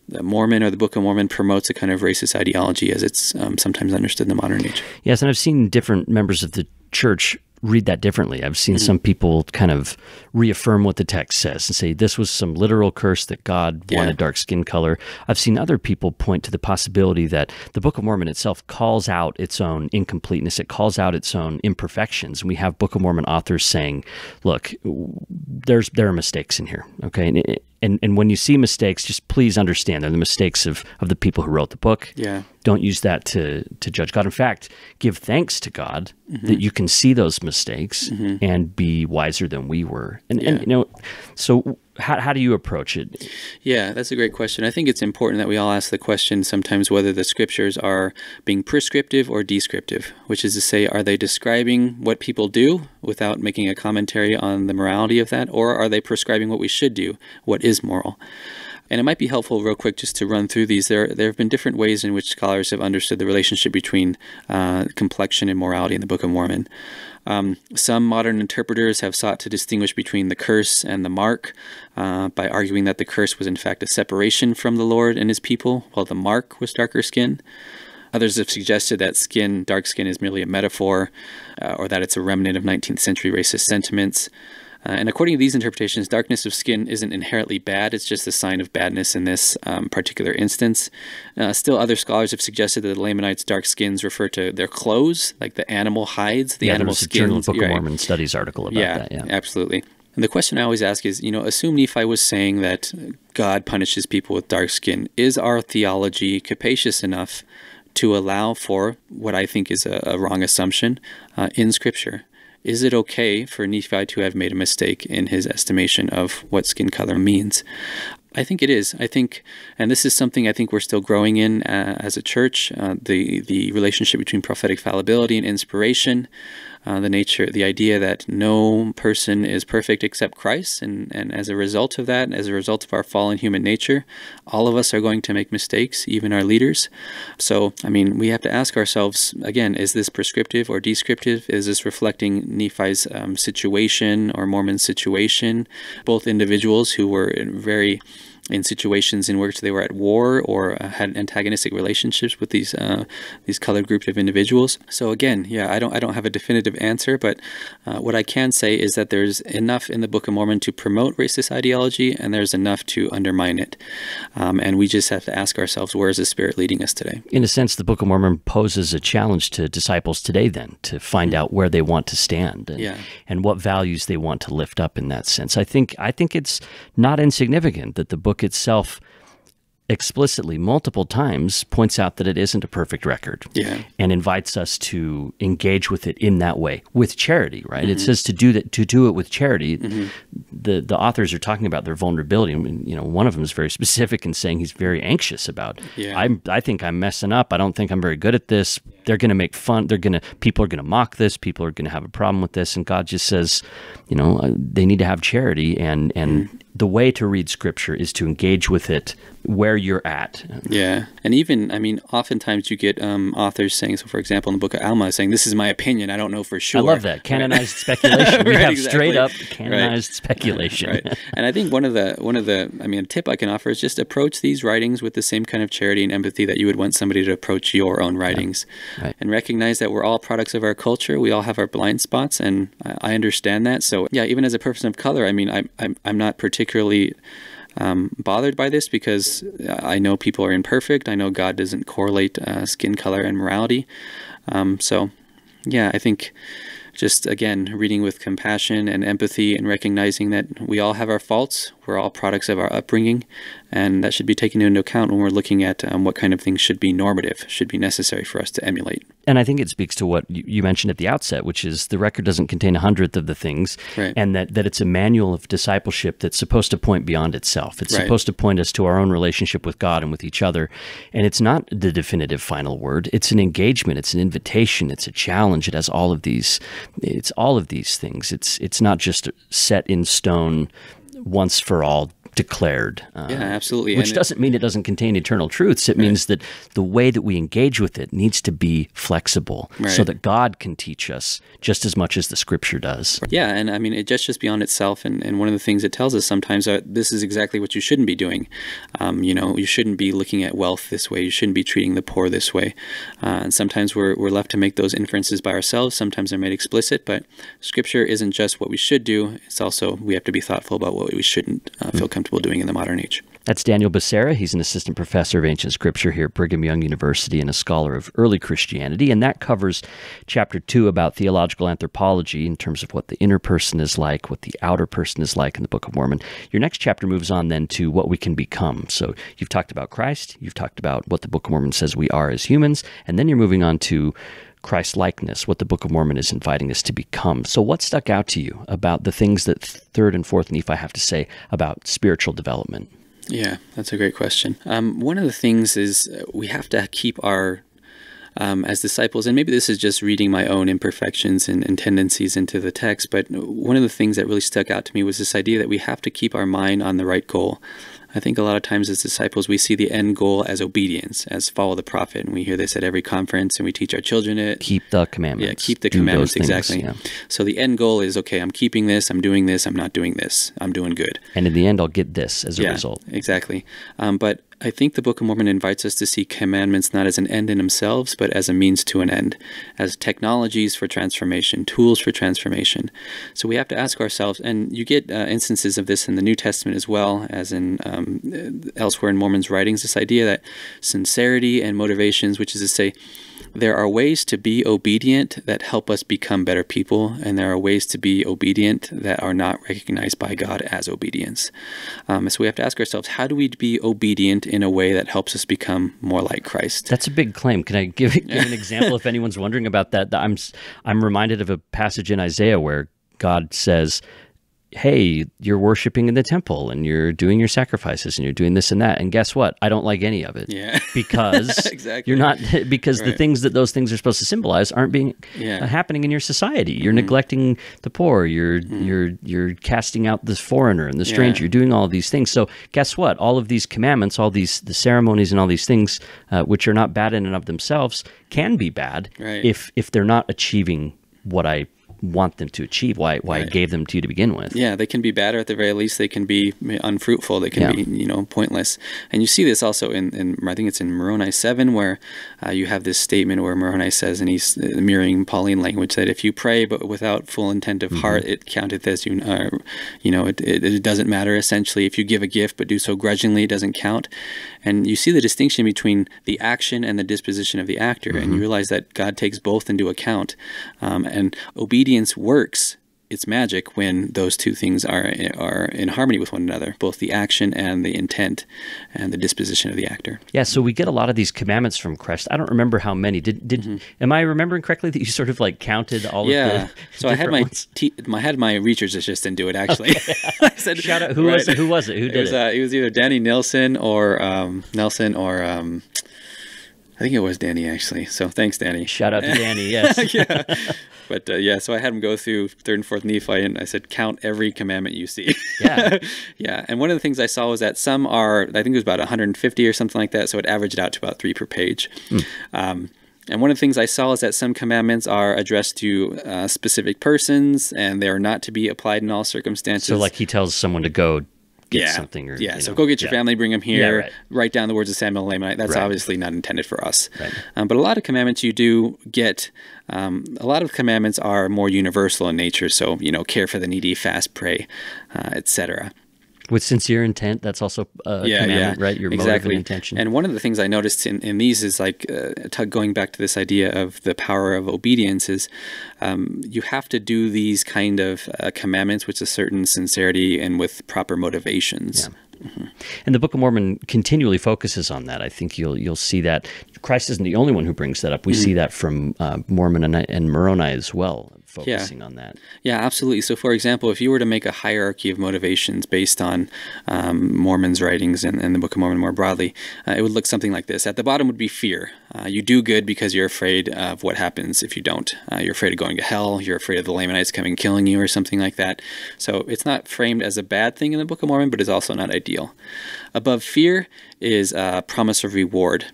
the Mormon or the Book of Mormon promotes a kind of racist ideology as it's um, sometimes understood in the modern age. Yes, and I've seen different members of the church read that differently. I've seen mm-hmm. some people kind of reaffirm what the text says and say this was some literal curse that God yeah. wanted dark skin color. I've seen other people point to the possibility that the Book of Mormon itself calls out its own incompleteness, it calls out its own imperfections. We have Book of Mormon authors saying, look, there's there are mistakes in here, okay? And it, and, and when you see mistakes, just please understand they're the mistakes of, of the people who wrote the book. Yeah. Don't use that to, to judge God. In fact, give thanks to God mm-hmm. that you can see those mistakes mm-hmm. and be wiser than we were. And, yeah. and you know, so how, how do you approach it? Yeah, that's a great question. I think it's important that we all ask the question sometimes whether the scriptures are being prescriptive or descriptive, which is to say, are they describing what people do without making a commentary on the morality of that, or are they prescribing what we should do, what is moral? And it might be helpful, real quick, just to run through these. There, there have been different ways in which scholars have understood the relationship between uh, complexion and morality in the Book of Mormon. Um, some modern interpreters have sought to distinguish between the curse and the mark uh, by arguing that the curse was in fact a separation from the Lord and his people, while the mark was darker skin. Others have suggested that skin, dark skin, is merely a metaphor uh, or that it's a remnant of 19th century racist sentiments. Uh, and according to these interpretations, darkness of skin isn't inherently bad, it's just a sign of badness in this um, particular instance. Uh, still, other scholars have suggested that the Lamanites' dark skins refer to their clothes, like the animal hides, the yeah, animal skins. Journal Book right. of Mormon Studies article about yeah, that. Yeah, absolutely. And the question I always ask is, you know, assume Nephi was saying that God punishes people with dark skin. Is our theology capacious enough to allow for what I think is a, a wrong assumption uh, in Scripture? Is it okay for Nephi to have made a mistake in his estimation of what skin color means? I think it is. I think, and this is something I think we're still growing in uh, as a church. Uh, the the relationship between prophetic fallibility and inspiration uh, the nature, the idea that no person is perfect except Christ, and, and as a result of that, as a result of our fallen human nature, all of us are going to make mistakes, even our leaders. So, I mean, we have to ask ourselves again: Is this prescriptive or descriptive? Is this reflecting Nephi's um, situation or Mormon's situation? Both individuals who were very in situations in which they were at war or uh, had antagonistic relationships with these uh, these colored groups of individuals. So again, yeah, I don't I don't have a definitive answer, but uh, what I can say is that there's enough in the Book of Mormon to promote racist ideology, and there's enough to undermine it. Um, and we just have to ask ourselves, where is the Spirit leading us today? In a sense, the Book of Mormon poses a challenge to disciples today, then, to find out where they want to stand and, yeah. and what values they want to lift up. In that sense, I think I think it's not insignificant that the Book book itself explicitly multiple times points out that it isn't a perfect record yeah. and invites us to engage with it in that way with charity right mm -hmm. it mm-hmm. says to do that to do it with charity mm -hmm. the the authors are talking about their vulnerability I mean, you know one of them is very specific in saying he's very anxious about yeah. i i think i'm messing up i don't think i'm very good at this they're going to make fun they're going to people are going to mock this people are going to have a problem with this and god just says you know uh, they need to have charity and and mm -hmm the way to read scripture is to engage with it where you're at. Yeah. And even, I mean, oftentimes you get um, authors saying, so for example, in the book of Alma, saying, this is my opinion. I don't know for sure. I love that. Canonized speculation. right, we have exactly. straight up canonized right. speculation. right. And I think one of the, one of the, I mean, tip I can offer is just approach these writings with the same kind of charity and empathy that you would want somebody to approach your own writings yeah. right. and recognize that we're all products of our culture. We all have our blind spots. And I, I understand that. So yeah, even as a person of color, I mean, I, I'm, I'm not particularly, um, bothered by this because uh, I know people are imperfect. I know God doesn't correlate uh, skin color and morality. Um, so, yeah, I think just again, reading with compassion and empathy and recognizing that we all have our faults. We're all products of our upbringing and that should be taken into account when we're looking at um, what kind of things should be normative, should be necessary for us to emulate. And I think it speaks to what you mentioned at the outset, which is the record doesn't contain a hundredth of the things, right. and that, that it's a manual of discipleship that's supposed to point beyond itself. It's right. supposed to point us to our own relationship with God and with each other. And it's not the definitive final word, it's an engagement, it's an invitation, it's a challenge. It has all of these, it's all of these things. It's, it's not just set in stone once for all declared. Um, yeah, absolutely. Which and doesn't it, mean it doesn't contain eternal truths. It right. means that the way that we engage with it needs to be flexible right. so that God can teach us just as much as the scripture does. Yeah, and I mean, it just just beyond itself. And, and one of the things it tells us sometimes that uh, this is exactly what you shouldn't be doing. Um, you know, you shouldn't be looking at wealth this way. You shouldn't be treating the poor this way. Uh, and sometimes we're, we're left to make those inferences by ourselves. Sometimes they're made explicit, but scripture isn't just what we should do. It's also we have to be thoughtful about what we shouldn't uh, feel mm. comfortable comfortable doing in the modern age. That's Daniel Becerra. He's an assistant professor of ancient scripture here at Brigham Young University and a scholar of early Christianity. And that covers chapter two about theological anthropology in terms of what the inner person is like, what the outer person is like in the Book of Mormon. Your next chapter moves on then to what we can become. So you've talked about Christ, you've talked about what the Book of Mormon says we are as humans, and then you're moving on to Christ likeness, what the Book of Mormon is inviting us to become. So, what stuck out to you about the things that Third and Fourth Nephi have to say about spiritual development? Yeah, that's a great question. Um, one of the things is uh, we have to keep our um, as disciples, and maybe this is just reading my own imperfections and, and, tendencies into the text, but one of the things that really stuck out to me was this idea that we have to keep our mind on the right goal. I think a lot of times as disciples, we see the end goal as obedience, as follow the prophet. And we hear this at every conference and we teach our children it. Keep the commandments. Yeah, keep the do commandments. Things, exactly. Yeah. So the end goal is okay, I'm keeping this, I'm doing this, I'm not doing this, I'm doing good. And in the end, I'll get this as a yeah, result. Exactly. Um, but I think the Book of Mormon invites us to see commandments not as an end in themselves, but as a means to an end, as technologies for transformation, tools for transformation. So we have to ask ourselves, and you get uh, instances of this in the New Testament as well as in um, elsewhere in Mormon's writings, this idea that sincerity and motivations, which is to say, there are ways to be obedient that help us become better people, and there are ways to be obedient that are not recognized by God as obedience. Um, so we have to ask ourselves, how do we be obedient in a way that helps us become more like Christ? That's a big claim. Can I give, give an example if anyone's wondering about that? I'm I'm reminded of a passage in Isaiah where God says hey, you're worshiping in the temple and you're doing your sacrifices and you're doing this and that. And guess what? I don't like any of it. Yeah. Because exactly. you're not, because right. the things that those things are supposed to symbolize aren't being yeah. uh, happening in your society. You're mm-hmm. neglecting the poor. You're, mm-hmm. you're, you're casting out the foreigner and the stranger. Yeah. You're doing all these things. So guess what? All of these commandments, all these, the ceremonies and all these things, uh, which are not bad in and of themselves can be bad right. if, if they're not achieving what I want them to achieve, why why right. I gave them to you to begin with. Yeah, they can be bad, or at the very least, they can be unfruitful. They can yeah. be you know pointless. And you see this also in, in I think it's in Moroni seven where uh, you have this statement where Moroni says, and he's uh, mirroring Pauline language that if you pray but without full intent of mm -hmm. heart, mm-hmm. it counteth as you uh, you know it, it, it doesn't matter essentially. If you give a gift but do so grudgingly, it doesn't count. And you see the distinction between the action and the disposition of the actor, mm -hmm. and you mm-hmm. realize that God takes both into account. Um, and obedience obedience works its magic when those two things are are in harmony with one another, both the action and the intent and the disposition of the actor. Yeah, so we get a lot of these commandments from Christ. I don't remember how many. Did did mm-hmm. am I remembering correctly that you sort of like counted all yeah. of the? Yeah, so I had my, te- my had my research assistant do it actually. Okay. I said, Shout out who right. was it? Who was it? Who did it? Was, it? Uh, it was either Danny Nelson or um, Nelson or. Um, I think it was Danny actually. So thanks, Danny. Shout out to Danny. Yes. yeah. But uh, yeah, so I had him go through third and fourth Nephi, and I said, count every commandment you see. yeah. yeah. And one of the things I saw was that some are, I think it was about 150 or something like that. So it averaged out to about three per page. Mm. Um, and one of the things I saw is that some commandments are addressed to uh, specific persons and they are not to be applied in all circumstances. So, like, he tells someone to go get yeah. something. Or, yeah. You know, so go get your yeah. family, bring them here, right. write down the words of Samuel Lamanite. That's right. obviously not intended for us. Right. Um, but a lot of commandments you do get. Um, a lot of commandments are more universal in nature. So, you know, care for the needy, fast, pray, uh, etc with sincere intent that's also a yeah, commandment yeah. right your exactly. motive and intention and one of the things i noticed in, in these is like uh, going back to this idea of the power of obedience is um, you have to do these kind of uh, commandments with a certain sincerity and with proper motivations yeah. Mm -hmm. And the Book of Mormon continually focuses on that. I think you'll you'll see that Christ isn't the only one who brings that up. We mm -hmm. see that from uh, Mormon and, and Moroni as well focusing yeah. on that. Yeah, absolutely. So, for example, if you were to make a hierarchy of motivations based on um, Mormon's writings and, and, the Book of Mormon more broadly, uh, it would look something like this. At the bottom would be fear. Uh, you do good because you're afraid of what happens if you don't. Uh, you're afraid of going to hell. You're afraid of the Lamanites coming and killing you or something like that. So, it's not framed as a bad thing in the Book of Mormon, but it's also not ideal. Above fear is a uh, promise of reward.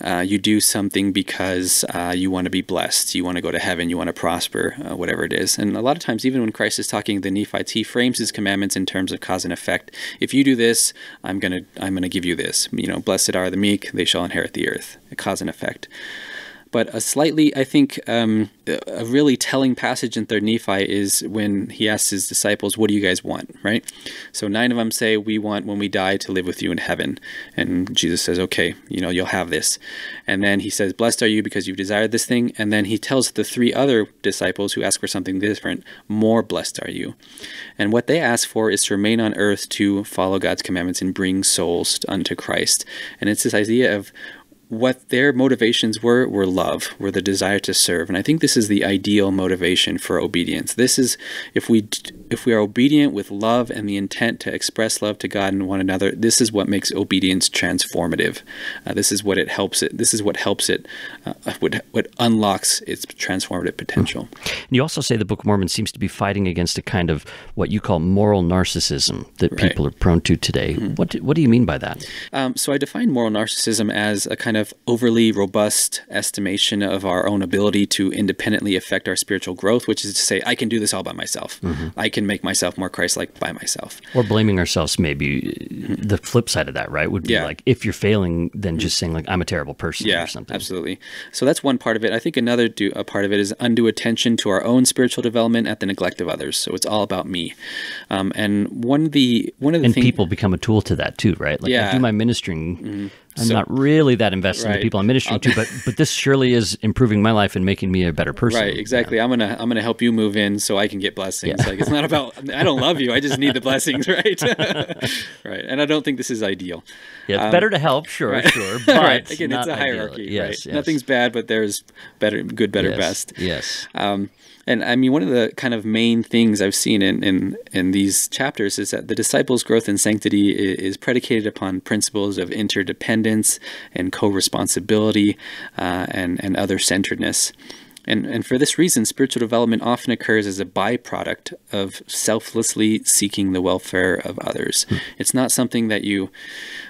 Uh, you do something because uh, you want to be blessed, you want to go to heaven, you want to prosper, uh, whatever it is. And a lot of times, even when Christ is talking to the Nephites, he frames his commandments in terms of cause and effect. If you do this, I'm gonna I'm gonna give you this. You know, blessed are the meek; they shall inherit the earth. Cause and effect. But a slightly, I think, um, a really telling passage in Third Nephi is when he asks his disciples, "What do you guys want?" Right. So nine of them say, "We want when we die to live with you in heaven," and Jesus says, "Okay, you know, you'll have this." And then he says, "Blessed are you because you've desired this thing." And then he tells the three other disciples who ask for something different, "More blessed are you." And what they ask for is to remain on earth to follow God's commandments and bring souls unto Christ. And it's this idea of what their motivations were were love, were the desire to serve. And I think this is the ideal motivation for obedience. This is if we if we are obedient with love and the intent to express love to God and one another, this is what makes obedience transformative. Uh, this is what it helps it. This is what helps it. Uh, what what unlocks its transformative potential. And you also say the Book of Mormon seems to be fighting against a kind of what you call moral narcissism that right. people are prone to today. Mm -hmm. What do, what do you mean by that? Um, so I define moral narcissism as a kind of overly robust estimation of our own ability to independently affect our spiritual growth, which is to say, I can do this all by myself. Mm -hmm. I can make myself more Christ-like by myself. Or blaming ourselves, maybe mm-hmm. the flip side of that, right? Would be yeah. like if you're failing, then mm-hmm. just saying like I'm a terrible person yeah, or something. Absolutely. So that's one part of it. I think another do, a part of it is undue attention to our own spiritual development at the neglect of others. So it's all about me. Um, and one of the one of the and thing- people become a tool to that too, right? Like yeah. I do my ministering. Mm-hmm I'm so, not really that invested right. in the people I'm ministering to, but but this surely is improving my life and making me a better person. Right, exactly. Yeah. I'm gonna I'm gonna help you move in so I can get blessings. Yeah. Like it's not about I don't love you, I just need the blessings, right? right. And I don't think this is ideal. Yeah, it's um, better to help, sure, right. sure. But right. again, it's a hierarchy. Yes, yes, Nothing's bad, but there's better good, better, yes. best. Yes. Um, and I mean, one of the kind of main things I've seen in, in, in these chapters is that the disciples' growth in sanctity is predicated upon principles of interdependence and co responsibility uh, and, and other centeredness. And, and for this reason, spiritual development often occurs as a byproduct of selflessly seeking the welfare of others. Mm. It's not something that you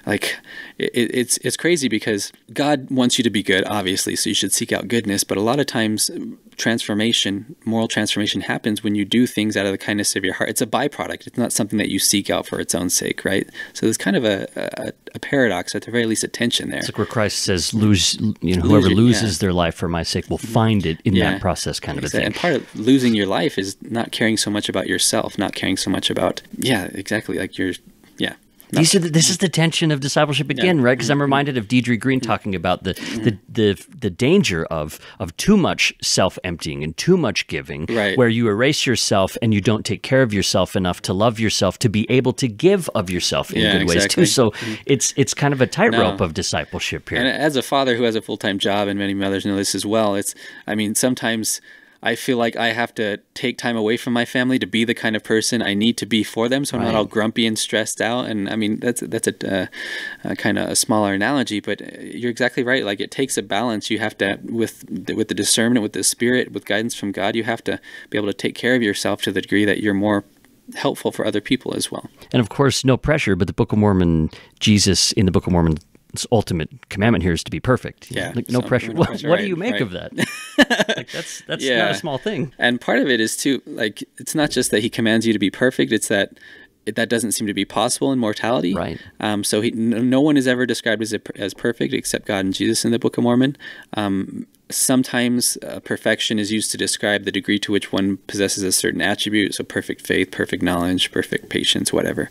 like it, it's it's crazy because God wants you to be good, obviously, so you should seek out goodness. But a lot of times, um, transformation, moral transformation, happens when you do things out of the kindness of your heart. It's a byproduct. It's not something that you seek out for its own sake, right? So there's kind of a a, a paradox, at the very least, a tension there. It's like where Christ says, "Lose, you know, whoever Lose, loses yeah. their life for my sake will find it in yeah. that process," kind of a thing. And part of losing your life is not caring so much about yourself, not caring so much about yeah, exactly, like your yeah these are the, this is the tension of discipleship again, yeah. right? Because I'm mm-hmm. reminded of Deidre Green mm-hmm. talking about the, mm-hmm. the the the danger of of too much self emptying and too much giving, right. where you erase yourself and you don't take care of yourself enough to love yourself to be able to give of yourself in yeah, good exactly. ways too. So it's it's kind of a tightrope no. of discipleship here. And as a father who has a full time job, and many mothers know this as well, it's I mean sometimes I feel like I have to take time away from my family to be the kind of person I need to be for them, so I'm right. not all grumpy and stressed out. And I mean, that's that's a, uh, a kind of a smaller analogy, but uh, you're exactly right. Like it takes a balance. You have to with with the discernment, with the spirit, with guidance from God, you have to be able to take care of yourself to the degree that you're more helpful for other people as well. And of course, no pressure, but the Book of Mormon, Jesus in the Book of Mormon ultimate commandment here is to be perfect. Yeah, like, no so pressure. No pressure. what, do you make right. of that? like, that's that's yeah. not a small thing. And part of it is too like it's not just that he commands you to be perfect; it's that that doesn't seem to be possible in mortality. Right. Um, so he, no, no, one is ever described as a, as perfect except God and Jesus in the Book of Mormon. Um, sometimes uh, perfection is used to describe the degree to which one possesses a certain attribute so perfect faith perfect knowledge perfect patience whatever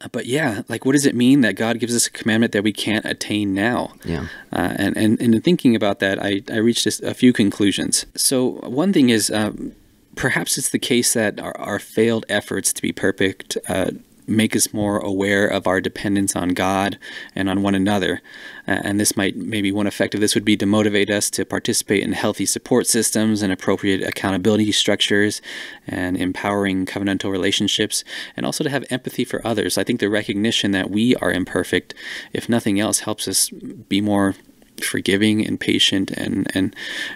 uh, but yeah like what does it mean that god gives us a commandment that we can't attain now yeah uh, and, and and in thinking about that i i reached a, few conclusions so one thing is um, perhaps it's the case that our, our failed efforts to be perfect uh, make us more aware of our dependence on God and on one another. Uh, and this might, maybe one effect of this would be to motivate us to participate in healthy support systems and appropriate accountability structures and empowering covenantal relationships, and also to have empathy for others. I think the recognition that we are imperfect, if nothing else, helps us be more forgiving and patient and and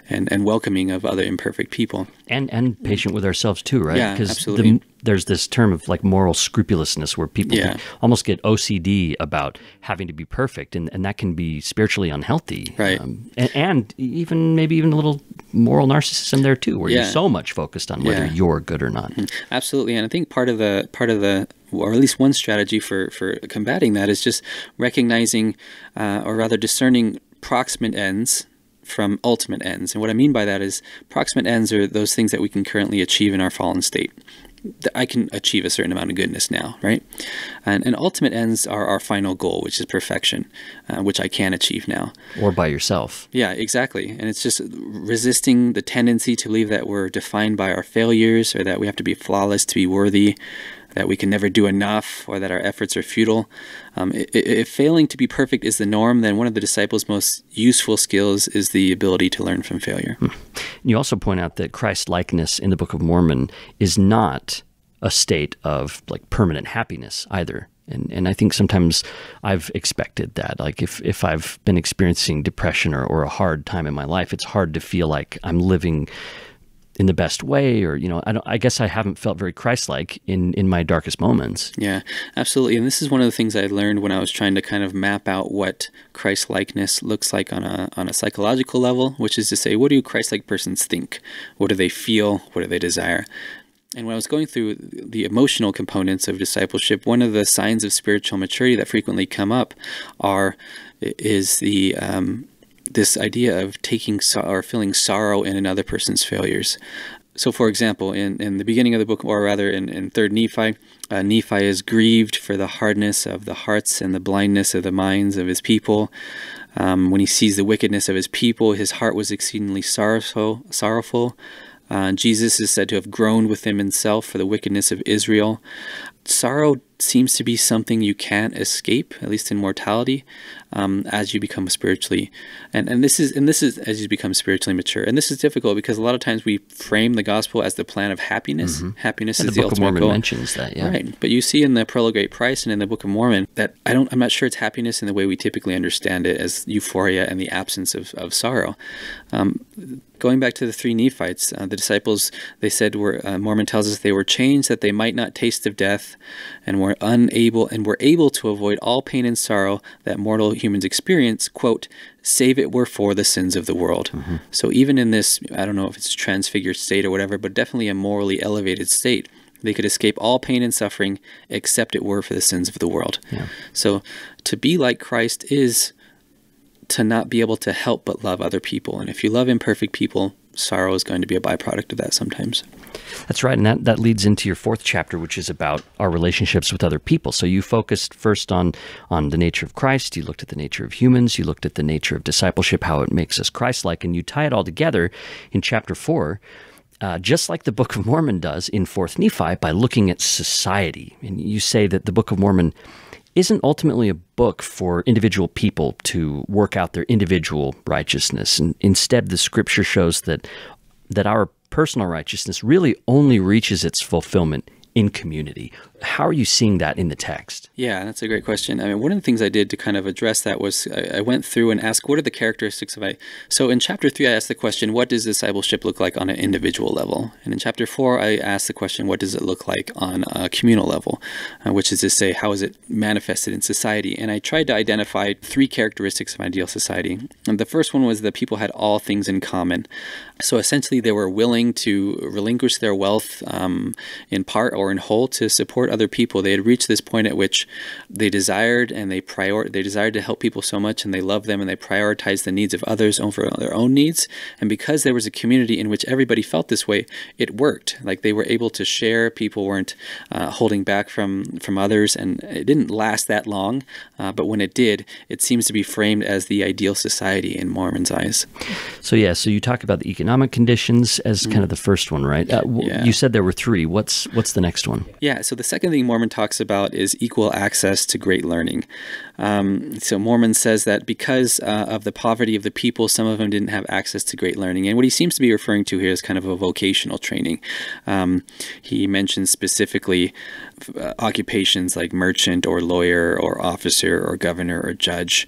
and, and welcoming of other imperfect people and and patient with ourselves too right yeah, absolutely. The, there's this term of like moral scrupulousness where people yeah. almost get OCD about having to be perfect and, and that can be spiritually unhealthy right um, and, and, even maybe even a little moral narcissism there too where yeah. you're so much focused on whether yeah. you're good or not mm-hmm. absolutely and I think part of the part of the or at least one strategy for, for combating that is just recognizing uh, or rather discerning proximate ends from ultimate ends. And what I mean by that is proximate ends are those things that we can currently achieve in our fallen state. I can achieve a certain amount of goodness now, right? And, and ultimate ends are our final goal, which is perfection, uh, which I can achieve now. Or by yourself. Yeah, exactly. And it's just resisting the tendency to believe that we're defined by our failures or that we have to be flawless to be worthy that we can never do enough or that our efforts are futile. Um, if failing to be perfect is the norm, then one of the disciples' most useful skills is the ability to learn from failure. Hmm. You also point out that Christ likeness in the Book of Mormon is not a state of like permanent happiness either. And and I think sometimes I've expected that. Like if if I've been experiencing depression or, or a hard time in my life, it's hard to feel like I'm living in the best way or you know I, I guess I haven't felt very Christ-like in in my darkest moments. Yeah, absolutely. And this is one of the things I learned when I was trying to kind of map out what Christ-likeness looks like on a on a psychological level, which is to say what do Christ-like persons think? What do they feel? What do they desire? And when I was going through the emotional components of discipleship, one of the signs of spiritual maturity that frequently come up are is the um, this idea of taking so- or feeling sorrow in another person's failures. So, for example, in, in the beginning of the book, or rather in, in 3rd Nephi, uh, Nephi is grieved for the hardness of the hearts and the blindness of the minds of his people. Um, when he sees the wickedness of his people, his heart was exceedingly sorrowful. sorrowful. Uh, Jesus is said to have groaned within himself for the wickedness of Israel. Sorrow seems to be something you can't escape, at least in mortality, um, as you become spiritually, and and this is and this is as you become spiritually mature, and this is difficult because a lot of times we frame the gospel as the plan of happiness. Mm-hmm. Happiness and is the, Book the ultimate of Mormon goal. Mentions that, yeah. Right, but you see in the Pearl of Great Price and in the Book of Mormon that I don't, I'm not sure it's happiness in the way we typically understand it as euphoria and the absence of of sorrow. Um, going back to the three Nephites, uh, the disciples, they said were uh, Mormon tells us they were changed that they might not taste of death and were unable and were able to avoid all pain and sorrow that mortal humans experience, quote, save it were for the sins of the world. Mm -hmm. So even in this, I don't know if it's transfigured state or whatever, but definitely a morally elevated state. They could escape all pain and suffering except it were for the sins of the world. Yeah. So to be like Christ is to not be able to help but love other people. And if you love imperfect people, sorrow is going to be a byproduct of that sometimes. That's right. And that, that leads into your fourth chapter, which is about our relationships with other people. So you focused first on, on the nature of Christ. You looked at the nature of humans. You looked at the nature of discipleship, how it makes us Christ like. And you tie it all together in chapter four. Uh, just like the Book of Mormon does in Fourth Nephi, by looking at society. And you say that the Book of Mormon isn't ultimately a book for individual people to work out their individual righteousness. And instead, the scripture shows that, that our personal righteousness really only reaches its fulfillment in community how are you seeing that in the text? Yeah, that's a great question. I mean, one of the things I did to kind of address that was I, I, went through and asked, what are the characteristics of I? So in chapter three, I asked the question, what does discipleship look like on an individual level? And in chapter four, I asked the question, what does it look like on a communal level? Uh, which is to say, how is it manifested in society? And I tried to identify three characteristics of ideal society. And the first one was that people had all things in common. So essentially, they were willing to relinquish their wealth um, in part or in whole to support other people. They had reached this point at which they desired and they prior they desired to help people so much and they loved them and they prioritized the needs of others over their own needs. And because there was a community in which everybody felt this way, it worked. Like they were able to share. People weren't uh, holding back from from others, and it didn't last that long. Uh, but when it did, it seems to be framed as the ideal society in Mormon's eyes. So yeah, so you talk about the economic conditions as mm. kind of mm-hmm. the first one, right? Uh, yeah. You said there were three. What's what's the next one? Yeah. So the second second thing Mormon talks about is equal access to great learning. Um, so Mormon says that because uh, of the poverty of the people, some of them didn't have access to great learning. And what he seems to be referring to here is kind of a vocational training. Um, he mentions specifically uh, occupations like merchant or lawyer or officer or governor or judge.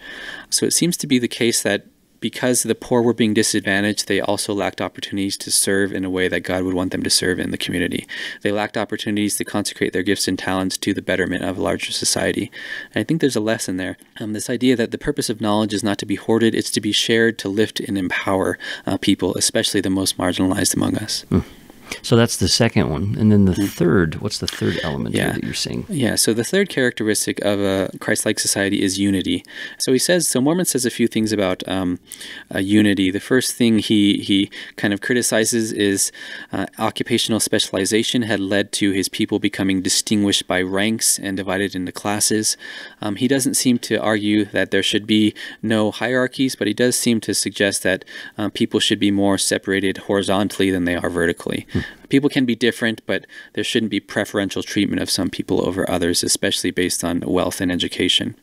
So it seems to be the case that because the poor were being disadvantaged, they also lacked opportunities to serve in a way that God would want them to serve in the community. They lacked opportunities to consecrate their gifts and talents to the betterment of a larger society. And I think there's a lesson there. Um, this idea that the purpose of knowledge is not to be hoarded, it's to be shared, to lift and empower uh, people, especially the most marginalized among us. Mm. So that's the second one. And then the hmm. third, what's the third element yeah. that you're seeing? Yeah. So the third characteristic of a Christ like society is unity. So he says, so Mormon says a few things about um, uh, unity. The first thing he, he kind of criticizes is uh, occupational specialization had led to his people becoming distinguished by ranks and divided into classes. Um, he doesn't seem to argue that there should be no hierarchies, but he does seem to suggest that uh, people should be more separated horizontally than they are vertically. People can be different, but there shouldn't be preferential treatment of some people over others, especially based on wealth and education.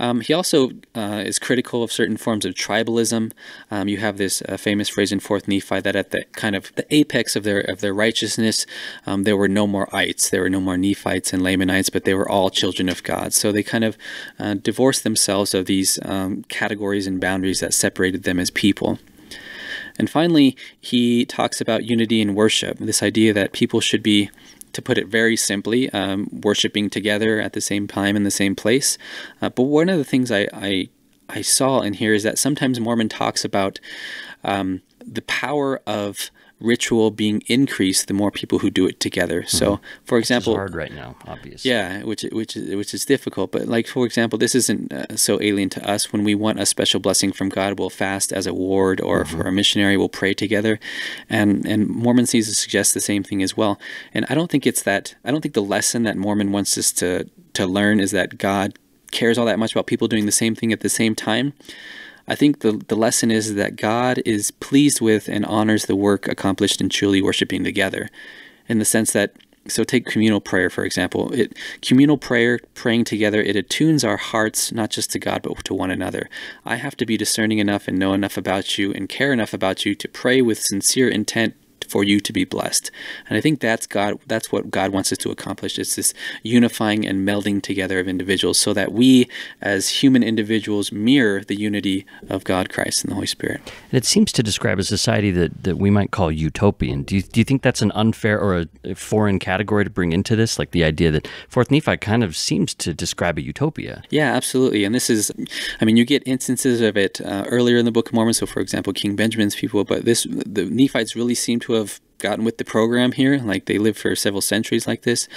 Um, he also uh, is critical of certain forms of tribalism. Um, you have this uh, famous phrase in Fourth Nephi that at the kind of the apex of their of their righteousness, um, there were no more ites, there were no more Nephites and Lamanites, but they were all children of God. So they kind of uh, divorced themselves of these um, categories and boundaries that separated them as people. And finally, he talks about unity in worship, this idea that people should be to put it very simply, um, worshiping together at the same time in the same place. Uh, but one of the things I, I, I saw in here is that sometimes Mormon talks about um, the power of ritual being increased the more people who do it together. Mm -hmm. So, for example, which hard right now, obviously. Yeah, which which is, which is difficult. But like for example, this isn't uh, so alien to us. When we want a special blessing from God, we'll fast as a ward, or mm -hmm. for a missionary, we'll pray together. And and Mormon season suggests the same thing as well. And I don't think it's that. I don't think the lesson that Mormon wants us to to learn is that God cares all that much about people doing the same thing at the same time. I think the, the lesson is that God is pleased with and honors the work accomplished in truly worshiping together, in the sense that so take communal prayer for example it communal prayer praying together it attunes our hearts not just to god but to one another i have to be discerning enough and know enough about you and care enough about you to pray with sincere intent for you to be blessed. And I think that's God. That's what God wants us to accomplish. It's this unifying and melding together of individuals, so that we, as human individuals, mirror the unity of God, Christ, and the Holy Spirit. And it seems to describe a society that that we might call utopian. Do you, do you think that's an unfair or a foreign category to bring into this? Like the idea that Fourth Nephi kind of seems to describe a utopia. Yeah, absolutely. And this is, I mean, you get instances of it uh, earlier in the Book of Mormon. So, for example, King Benjamin's people, but this the Nephites really seem to have gotten with the program here. Like they live for several centuries like this.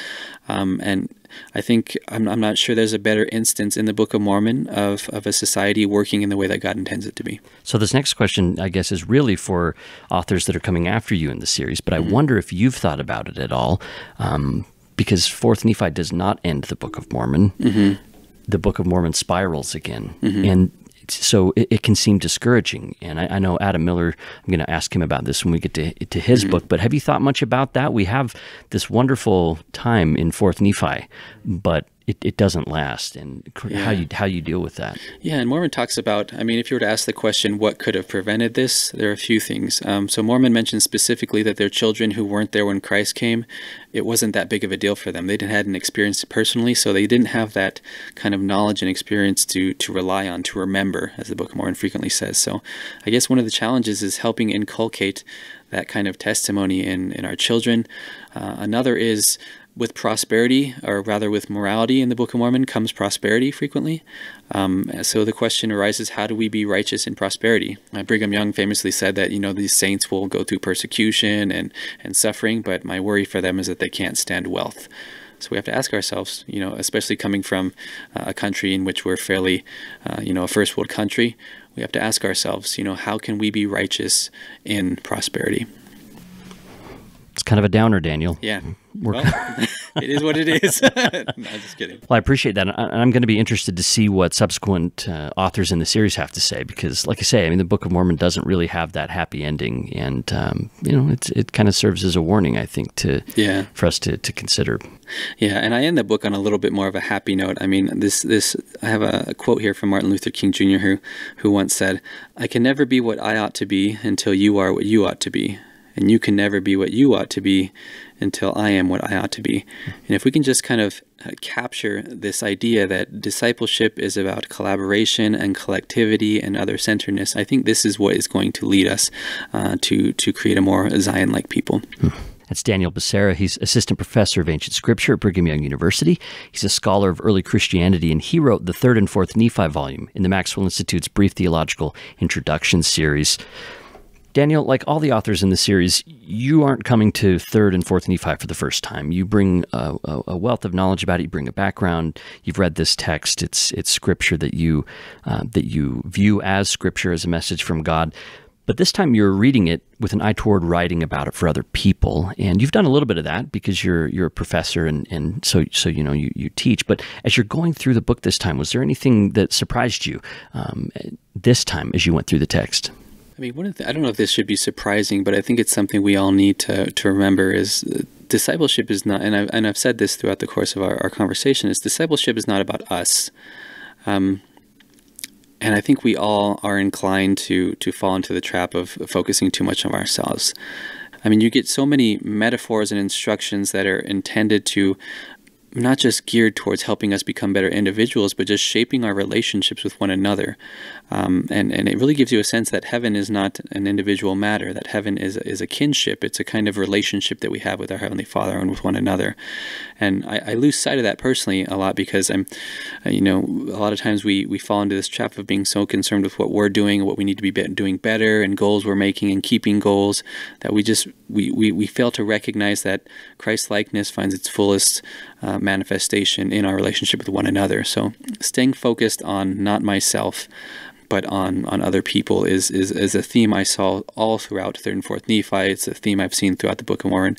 Um, and I think I'm, I'm not sure there's a better instance in the Book of Mormon of, of a society working in the way that God intends it to be. So, this next question, I guess, is really for authors that are coming after you in the series, but I mm-hmm. wonder if you've thought about it at all. Um, because Fourth Nephi does not end the Book of Mormon. Mm-hmm. The Book of Mormon spirals again. Mm-hmm. And so it, it, can seem discouraging. And I, I know Adam Miller, I'm going to ask him about this when we get to, to his mm -hmm. book, but have you thought much about that? We have this wonderful time in 4th Nephi, but it, it doesn't last and yeah. how you how you deal with that yeah and mormon talks about i mean if you were to ask the question what could have prevented this there are a few things um, so mormon mentions specifically that their children who weren't there when christ came it wasn't that big of a deal for them they didn't had an experience personally so they didn't have that kind of knowledge and experience to to rely on to remember as the book of mormon frequently says so i guess one of the challenges is helping inculcate that kind of testimony in, in our children. Uh, another is with prosperity, or rather with morality in the Book of Mormon, comes prosperity frequently. Um, so the question arises how do we be righteous in prosperity? Uh, Brigham Young famously said that, you know, these saints will go through persecution and, and suffering, but my worry for them is that they can't stand wealth. So we have to ask ourselves, you know, especially coming from uh, a country in which we're fairly, uh, you know, a first world country, we have to ask ourselves, you know, how can we be righteous in prosperity? It's kind of a downer, Daniel. Yeah. Well, it is what it is. no, just kidding. Well, I appreciate that, and I'm going to be interested to see what subsequent uh, authors in the series have to say because, like I say, I mean, the Book of Mormon doesn't really have that happy ending, and um, you know, it's it kind of serves as a warning, I think, to yeah for us to to consider. Yeah, and I end the book on a little bit more of a happy note. I mean, this this I have a, a quote here from Martin Luther King Jr. who who once said, "I can never be what I ought to be until you are what you ought to be." and you can never be what you ought to be until I am what I ought to be. And if we can just kind of uh, capture this idea that discipleship is about collaboration and collectivity and other centeredness, I think this is what is going to lead us uh, to, to create a more Zion like people. That's Daniel Becerra. He's assistant professor of ancient scripture at Brigham Young University. He's a scholar of early Christianity, and he wrote the third and fourth Nephi volume in the Maxwell Institute's Brief Theological Introduction series. Daniel, like all the authors in the series, you aren't coming to third and fourth and fifth for the first time. You bring a, a, wealth of knowledge about it. You bring a background. You've read this text. It's it's scripture that you uh, that you view as scripture as a message from God. But this time you're reading it with an eye toward writing about it for other people, and you've done a little bit of that because you're you're a professor and, and so so you know you, you teach. But as you're going through the book this time, was there anything that surprised you um, this time as you went through the text? I mean, one of the, I don't know if this should be surprising, but I think it's something we all need to, to remember is uh, discipleship is not, and I've, and I've said this throughout the course of our, our conversation, is discipleship is not about us. Um, and I think we all are inclined to, to fall into the trap of focusing too much on ourselves. I mean, you get so many metaphors and instructions that are intended to not just geared towards helping us become better individuals, but just shaping our relationships with one another. Um, and, and it really gives you a sense that heaven is not an individual matter, that heaven is, is a kinship. It's a kind of relationship that we have with our Heavenly Father and with one another. And I, I lose sight of that personally a lot because I'm, uh, you know, a lot of times we, we fall into this trap of being so concerned with what we're doing, what we need to be doing better, and goals we're making and keeping goals that we just, we, we, we fail to recognize that Christ likeness finds its fullest. Um, manifestation in our relationship with one another. So staying focused on not myself, but on on other people is is, is a theme I saw all throughout Third and Fourth Nephi. It's a theme I've seen throughout the Book of Mormon,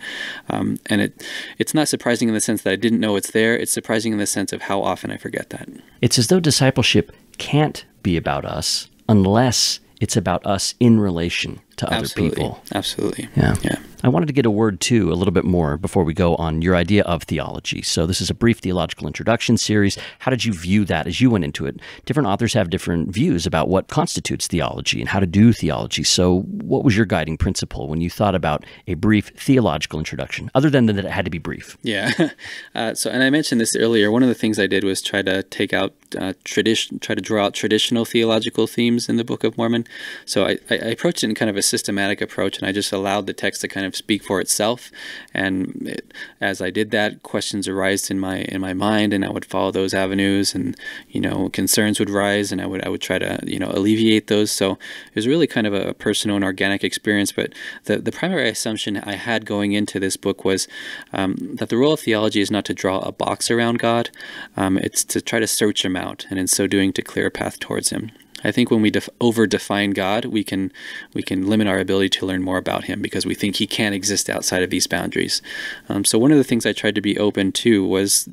um, and it it's not surprising in the sense that I didn't know it's there. It's surprising in the sense of how often I forget that. It's as though discipleship can't be about us unless it's about us in relation to other Absolutely. people. Absolutely. Yeah. Yeah. I wanted to get a word too a little bit more before we go on your idea of theology. So this is a brief theological introduction series. How did you view that as you went into it? Different authors have different views about what constitutes theology and how to do theology. So what was your guiding principle when you thought about a brief theological introduction, other than that it had to be brief? Yeah. Uh, so and I mentioned this earlier. One of the things I did was try to take out uh, tradition, try to draw out traditional theological themes in the Book of Mormon. So I, I approached it in kind of a systematic approach, and I just allowed the text to kind of of speak for itself. And it, as I did that, questions arise in my in my mind, and I would follow those avenues, and you know concerns would rise, and I would I would try to you know alleviate those. So it was really kind of a personal and organic experience. But the the primary assumption I had going into this book was um, that the role of theology is not to draw a box around God. Um, it's to try to search him out, and in so doing, to clear a path towards him. I think when we def- over define God, we can we can limit our ability to learn more about Him because we think He can not exist outside of these boundaries. Um, so one of the things I tried to be open to was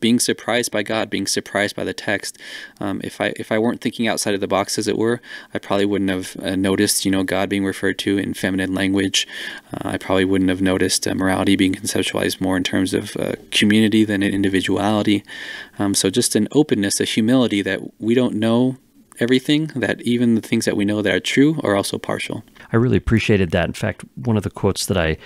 being surprised by God, being surprised by the text. Um, if I if I weren't thinking outside of the box, as it were, I probably wouldn't have uh, noticed, you know, God being referred to in feminine language. Uh, I probably wouldn't have noticed uh, morality being conceptualized more in terms of uh, community than in individuality. Um, so just an openness, a humility that we don't know everything, that even the things that we know that are true are also partial. I really appreciated that. In fact, one of the quotes that I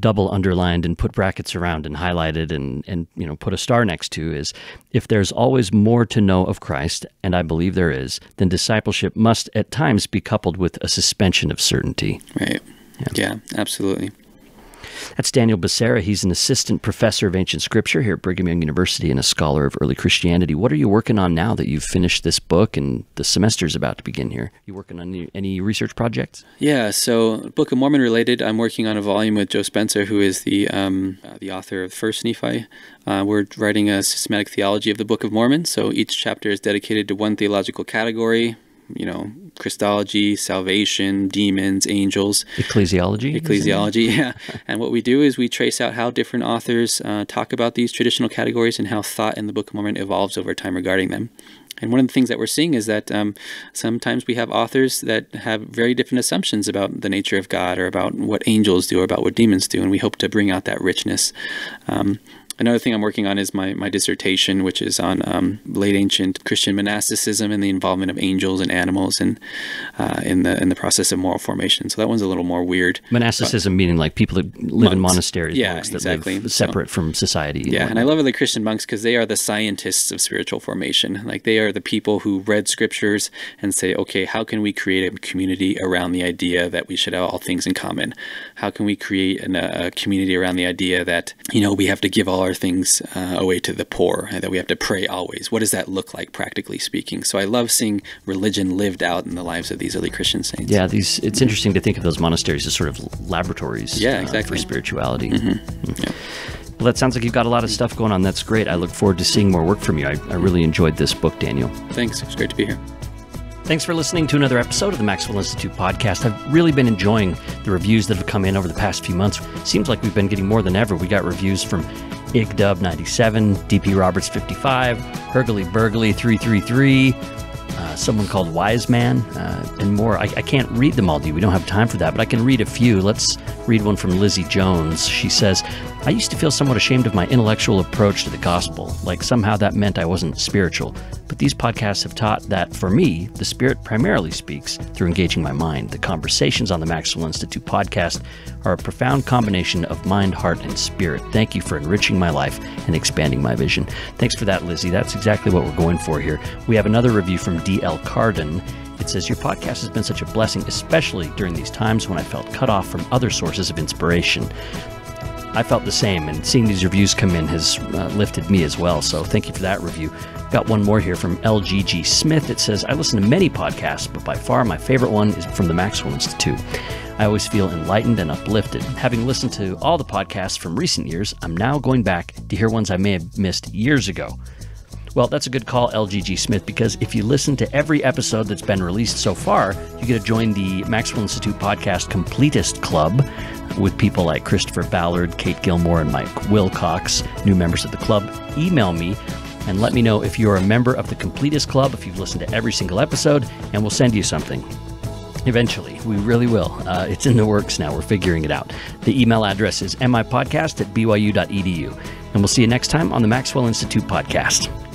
double underlined and put brackets around and highlighted and, and you know put a star next to is if there's always more to know of Christ, and I believe there is, then discipleship must at times be coupled with a suspension of certainty. Right. Yeah, yeah absolutely. That's Daniel Becerra. He's an assistant professor of ancient scripture here at Brigham Young University and a scholar of early Christianity. What are you working on now that you've finished this book and the semester's about to begin here? You working on any, any research projects? Yeah, so Book of Mormon related, I'm working on a volume with Joe Spencer, who is the um, uh, the author of First Nephi. Uh, we're writing a systematic theology of the Book of Mormon. So each chapter is dedicated to one theological category, you know, Christology, salvation, demons, angels, ecclesiology, ecclesiology, yeah. and what we do is we trace out how different authors uh, talk about these traditional categories and how thought in the Book of Mormon evolves over time regarding them. And one of the things that we're seeing is that um, sometimes we have authors that have very different assumptions about the nature of God or about what angels do or about what demons do, and we hope to bring out that richness. Um, Another thing I'm working on is my, my dissertation, which is on um, late ancient Christian monasticism and the involvement of angels and animals and uh, in the in the process of moral formation. So that one's a little more weird. Monasticism meaning like people that live monks. in monasteries, yeah, monks that exactly. live separate so, from society. Yeah, and, and I love the Christian monks because they are the scientists of spiritual formation. Like they are the people who read scriptures and say, okay, how can we create a community around the idea that we should have all things in common? how can we create an, a community around the idea that you know we have to give all our things uh, away to the poor and that we have to pray always what does that look like practically speaking so i love seeing religion lived out in the lives of these early christian saints yeah these it's interesting to think of those monasteries as sort of laboratories yeah, exactly. Uh, for spirituality mm-hmm. Mm-hmm. Yeah. Well, that sounds like you've got a lot of stuff going on. That's great. I look forward to seeing more work from you. I, I really enjoyed this book, Daniel. Thanks. It's great to be here. Thanks for listening to another episode of the Maxwell Institute podcast. I've really been enjoying the reviews that have come in over the past few months. Seems like we've been getting more than ever. We got reviews from IgDub97, DP Roberts55, Hergly Burgley 333, uh, someone called Wise Man, uh, and more. I, I can't read them all, do you? We don't have time for that, but I can read a few. Let's read one from Lizzie Jones. She says, I used to feel somewhat ashamed of my intellectual approach to the gospel, like somehow that meant I wasn't spiritual. But these podcasts have taught that, for me, the Spirit primarily speaks through engaging my mind. The conversations on the Maxwell Institute podcast are a profound combination of mind, heart, and spirit. Thank you for enriching my life and expanding my vision. Thanks for that, Lizzie. That's exactly what we're going for here. We have another review from D.L. Carden. It says, Your podcast has been such a blessing, especially during these times when I felt cut off from other sources of inspiration. I felt the same, and seeing these reviews come in has uh, lifted me as well. So thank you for that review. Got one more here from LGG Smith. It says, I listen to many podcasts, but by far my favorite one is from the Maxwell Institute. I always feel enlightened and uplifted. Having listened to all the podcasts from recent years, I'm now going back to hear ones I may have missed years ago. Well, that's a good call, LGG Smith, because if you listen to every episode that's been released so far, you get to join the Maxwell Institute Podcast Completist Club with people like Christopher Ballard, Kate Gilmore, and Mike Wilcox, new members of the club. Email me and let me know if you're a member of the Completist Club, if you've listened to every single episode, and we'll send you something. Eventually, we really will. Uh, it's in the works now. We're figuring it out. The email address is mipodcast at byu.edu. And we'll see you next time on the Maxwell Institute podcast.